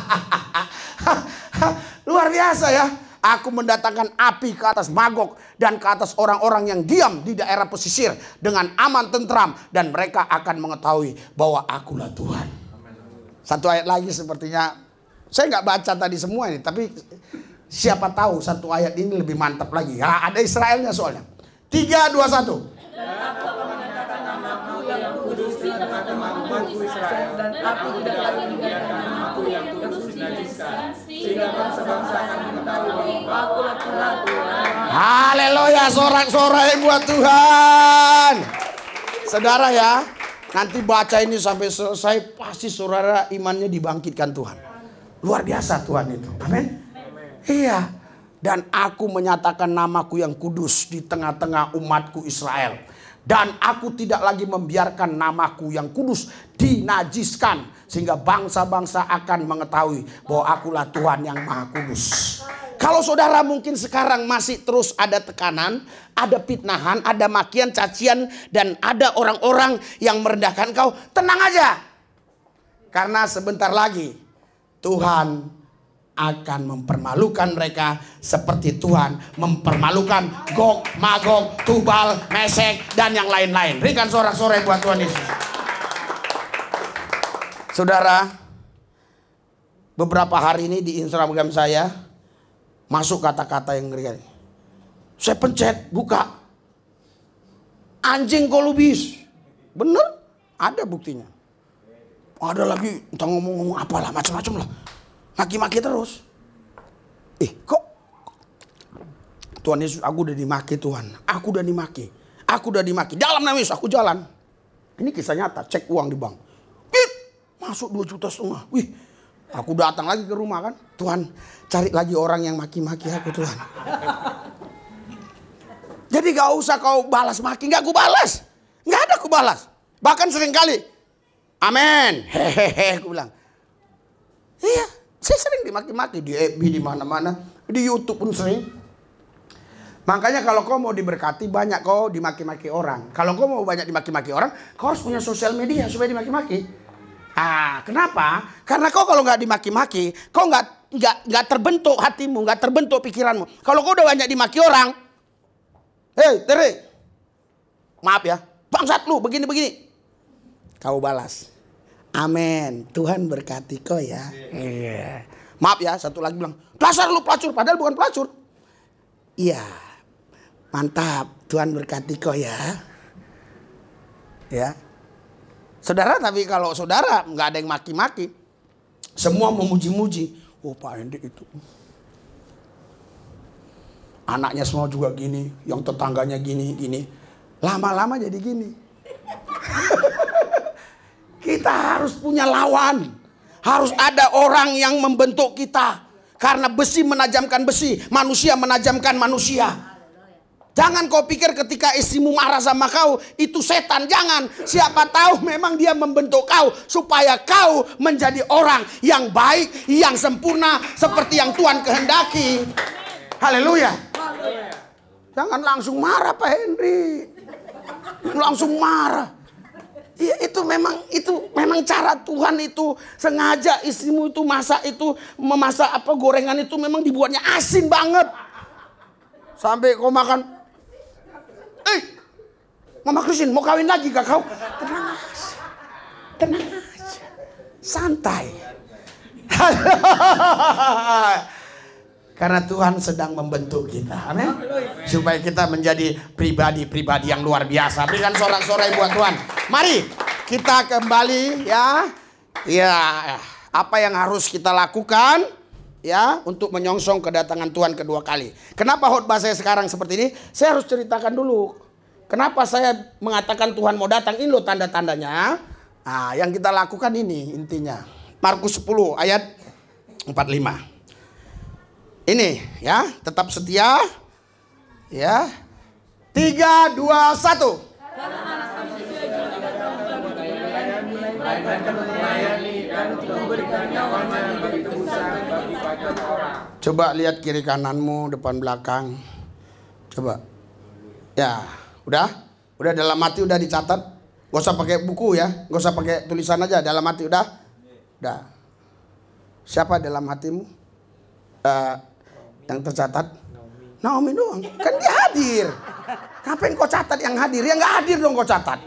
Luar biasa ya. Aku mendatangkan api ke atas magok dan ke atas orang-orang yang diam di daerah pesisir dengan aman tentram dan mereka akan mengetahui bahwa akulah Tuhan. Satu ayat lagi sepertinya saya nggak baca tadi semua ini, tapi siapa tahu satu ayat ini lebih mantap lagi. Ya, ada Israelnya soalnya. Tiga dua satu. Haleluya, sorak-sorai buat Tuhan. Saudara ya, nanti baca ini sampai selesai, pasti saudara imannya dibangkitkan Tuhan. Luar biasa Tuhan itu. Amin. Iya. Dan aku menyatakan namaku yang kudus di tengah-tengah umatku Israel. Dan aku tidak lagi membiarkan namaku yang kudus dinajiskan. Sehingga bangsa-bangsa akan mengetahui bahwa akulah Tuhan yang maha kudus. Kalau saudara mungkin sekarang masih terus ada tekanan, ada fitnahan, ada makian, cacian, dan ada orang-orang yang merendahkan kau, tenang aja. Karena sebentar lagi Tuhan akan mempermalukan mereka seperti Tuhan mempermalukan Gog, Magog, Tubal, Mesek dan yang lain-lain. Berikan sorak sore buat Tuhan Yesus. Saudara, beberapa hari ini di Instagram saya masuk kata-kata yang ngeri. Saya pencet, buka. Anjing kolubis. Bener? Ada buktinya ada lagi entah ngomong-ngomong apalah macam-macam lah maki-maki terus eh kok Tuhan Yesus aku udah dimaki Tuhan aku udah dimaki aku udah dimaki dalam nama Yesus aku jalan ini kisah nyata cek uang di bank Pip, masuk 2 juta setengah wih aku datang lagi ke rumah kan Tuhan cari lagi orang yang maki-maki aku Tuhan jadi gak usah kau balas maki gak aku balas gak ada aku balas bahkan sering kali Amin. Hehehe, aku bilang. Iya, saya sering dimaki-maki di FB di mana-mana, di YouTube pun sering. Makanya kalau kau mau diberkati banyak kau dimaki-maki orang. Kalau kau mau banyak dimaki-maki orang, kau harus punya sosial media supaya dimaki-maki. Ah, kenapa? Karena kau kalau nggak dimaki-maki, kau nggak nggak nggak terbentuk hatimu, nggak terbentuk pikiranmu. Kalau kau udah banyak dimaki orang, hei Tere, maaf ya, bangsat lu begini-begini, kau balas. Amin. Tuhan berkati kau ya. Iya. Maaf ya, satu lagi bilang, "Dasar lu pelacur, padahal bukan pelacur." Iya. Mantap. Tuhan berkati kau ya. Ya. Saudara tapi kalau saudara nggak ada yang maki-maki. Semua memuji-muji. Oh Pak Hendi itu. Anaknya semua juga gini. Yang tetangganya gini, gini. Lama-lama jadi gini. Kita harus punya lawan. Harus ada orang yang membentuk kita. Karena besi menajamkan besi, manusia menajamkan manusia. Jangan kau pikir ketika istrimu marah sama kau itu setan. Jangan. Siapa tahu memang dia membentuk kau supaya kau menjadi orang yang baik, yang sempurna seperti yang Tuhan kehendaki. Haleluya. Jangan langsung marah Pak Henry. Langsung marah. Iya itu memang itu memang cara Tuhan itu sengaja istrimu itu masa itu memasak apa gorengan itu memang dibuatnya asin banget. Sampai kau makan, eh Mama Kristin mau kawin lagi gak kau? Tenang aja, tenang aja, santai. Karena Tuhan sedang membentuk kita. Amin. Supaya kita menjadi pribadi-pribadi yang luar biasa. Berikan sorak-sorai buat Tuhan. Mari kita kembali ya. Ya, apa yang harus kita lakukan ya untuk menyongsong kedatangan Tuhan kedua kali. Kenapa khotbah saya sekarang seperti ini? Saya harus ceritakan dulu. Kenapa saya mengatakan Tuhan mau datang? Ini loh tanda-tandanya. Nah, yang kita lakukan ini intinya. Markus 10 ayat 45 ini ya tetap setia ya tiga dua satu Coba lihat kiri kananmu, depan belakang. Coba. Ya, udah? Udah dalam hati udah dicatat. Gak usah pakai buku ya, gak usah pakai tulisan aja. Dalam hati udah? Udah. Siapa dalam hatimu? Uh, yang tercatat? Naomi, doang. Kan dia hadir. Ngapain kau catat yang hadir? Yang nggak hadir dong kau catat.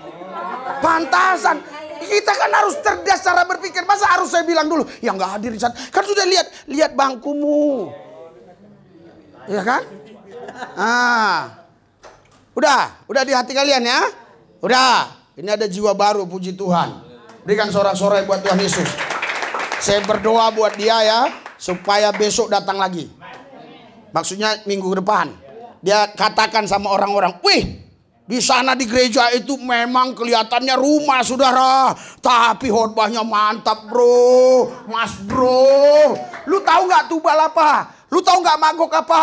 Pantasan. Kita kan harus cerdas cara berpikir. Masa harus saya bilang dulu yang nggak hadir dicatat. Kan sudah lihat, lihat bangkumu. Ya kan? Ah. Udah, udah di hati kalian ya. Udah. Ini ada jiwa baru puji Tuhan. Berikan sorak-sorai buat Tuhan Yesus. Saya berdoa buat dia ya supaya besok datang lagi. Maksudnya minggu depan. Dia katakan sama orang-orang, "Wih, di sana di gereja itu memang kelihatannya rumah saudara, tapi khotbahnya mantap bro, mas bro. Lu tahu nggak Tubal apa? Lu tahu nggak Magok apa?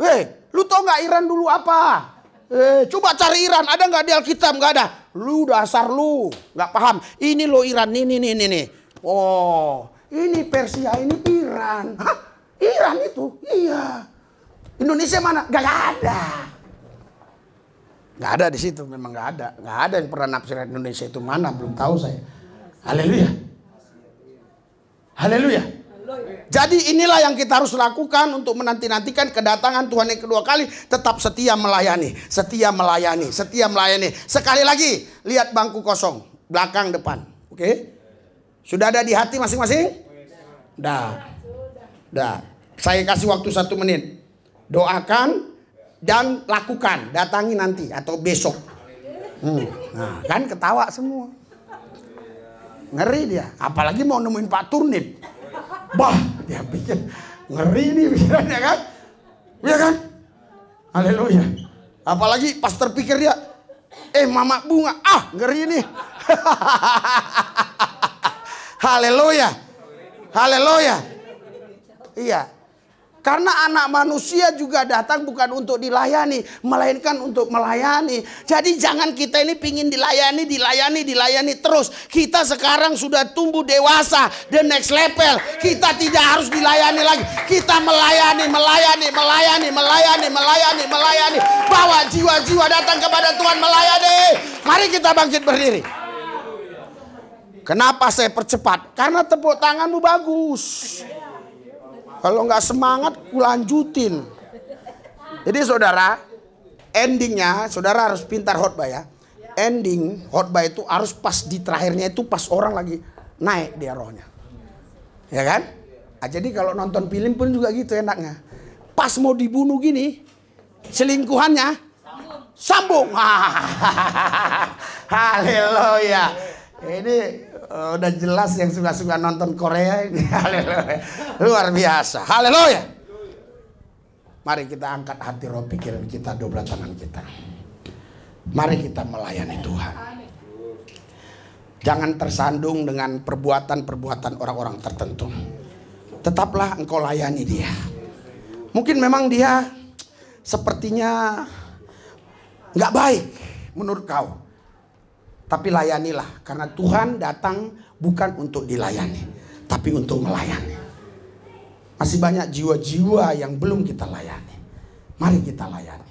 Weh, lu tahu nggak Iran dulu apa? Eh, coba cari Iran, ada nggak di Alkitab? Nggak ada. Lu dasar lu, nggak paham. Ini lo Iran, ini ini ini nih. Oh, ini Persia, ini Iran. Hah? Iran itu, iya. Indonesia mana? Gak ada. Gak ada di situ, memang gak ada. Gak ada yang pernah nafsir Indonesia itu mana, belum tahu saya. Haleluya. Haleluya. Jadi inilah yang kita harus lakukan untuk menanti-nantikan kedatangan Tuhan yang kedua kali. Tetap setia melayani, setia melayani, setia melayani. Sekali lagi, lihat bangku kosong, belakang depan. Oke? Sudah ada di hati masing-masing? Dah. Dah. Saya kasih waktu satu menit doakan dan lakukan datangi nanti atau besok hmm. nah kan ketawa semua ngeri dia apalagi mau nemuin Pak Turnip bah dia pikir ngeri nih pikirannya kan ya kan haleluya apalagi pas terpikir dia eh mama bunga ah ngeri nih haleluya haleluya iya karena anak manusia juga datang bukan untuk dilayani, melainkan untuk melayani. Jadi jangan kita ini pingin dilayani, dilayani, dilayani terus. Kita sekarang sudah tumbuh dewasa, the next level. Kita tidak harus dilayani lagi. Kita melayani, melayani, melayani, melayani, melayani, melayani. Bawa jiwa-jiwa datang kepada Tuhan melayani. Mari kita bangkit berdiri. Kenapa saya percepat? Karena tepuk tanganmu bagus. Kalau nggak semangat, kulanjutin. Jadi saudara, endingnya saudara harus pintar khotbah ya. Ending khotbah itu harus pas di terakhirnya itu pas orang lagi naik dia rohnya. Ya kan? Nah, jadi kalau nonton film pun juga gitu enaknya. Pas mau dibunuh gini, selingkuhannya sambung. sambung. Haleluya. Ini Uh, udah jelas yang suka-suka nonton Korea ini. Haleluya. Luar biasa. Haleluya. Mari kita angkat hati roh pikiran kita, dobra tangan kita. Mari kita melayani Tuhan. Jangan tersandung dengan perbuatan-perbuatan orang-orang tertentu. Tetaplah engkau layani dia. Mungkin memang dia sepertinya nggak baik menurut kau. Tapi layanilah karena Tuhan datang bukan untuk dilayani, tapi untuk melayani. Masih banyak jiwa-jiwa yang belum kita layani. Mari kita layani.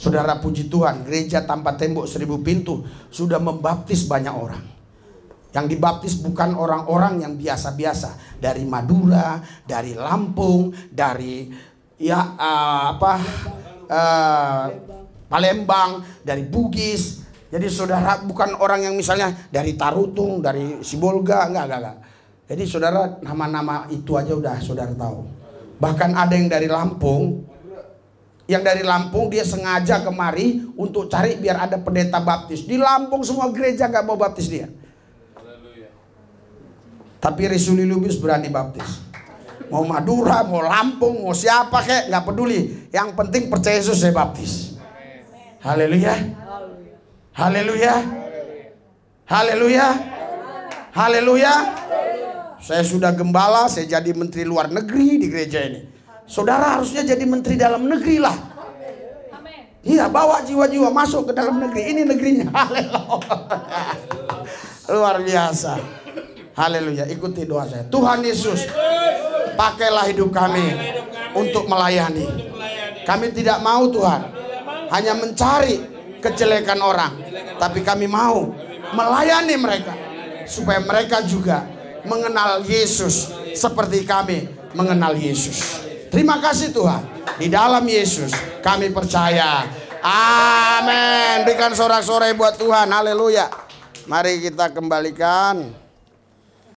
Saudara puji Tuhan, gereja tanpa tembok seribu pintu sudah membaptis banyak orang. Yang dibaptis bukan orang-orang yang biasa-biasa dari Madura, dari Lampung, dari ya uh, apa uh, Palembang, dari Bugis, jadi saudara bukan orang yang misalnya dari Tarutung, dari Sibolga, enggak, enggak, enggak. Jadi saudara nama-nama itu aja udah saudara tahu. Bahkan ada yang dari Lampung, yang dari Lampung dia sengaja kemari untuk cari biar ada pendeta baptis. Di Lampung semua gereja gak mau baptis dia. Haleluya. Tapi Risuli Lubis berani baptis. Mau Madura, mau Lampung, mau siapa kek, nggak peduli. Yang penting percaya Yesus saya baptis. Haleluya. Haleluya. Haleluya. Haleluya. Saya sudah gembala, saya jadi menteri luar negeri di gereja ini. Saudara harusnya jadi menteri dalam negeri lah. Iya, bawa jiwa-jiwa masuk ke dalam negeri. Ini negerinya. Haleluya. Luar biasa. Haleluya. Ikuti doa saya. Tuhan Yesus, pakailah hidup kami untuk melayani. Kami tidak mau Tuhan hanya mencari kejelekan orang tapi kami mau melayani mereka supaya mereka juga mengenal Yesus seperti kami mengenal Yesus. Terima kasih Tuhan. Di dalam Yesus kami percaya. Amin. Berikan sorak-sorai buat Tuhan. Haleluya. Mari kita kembalikan.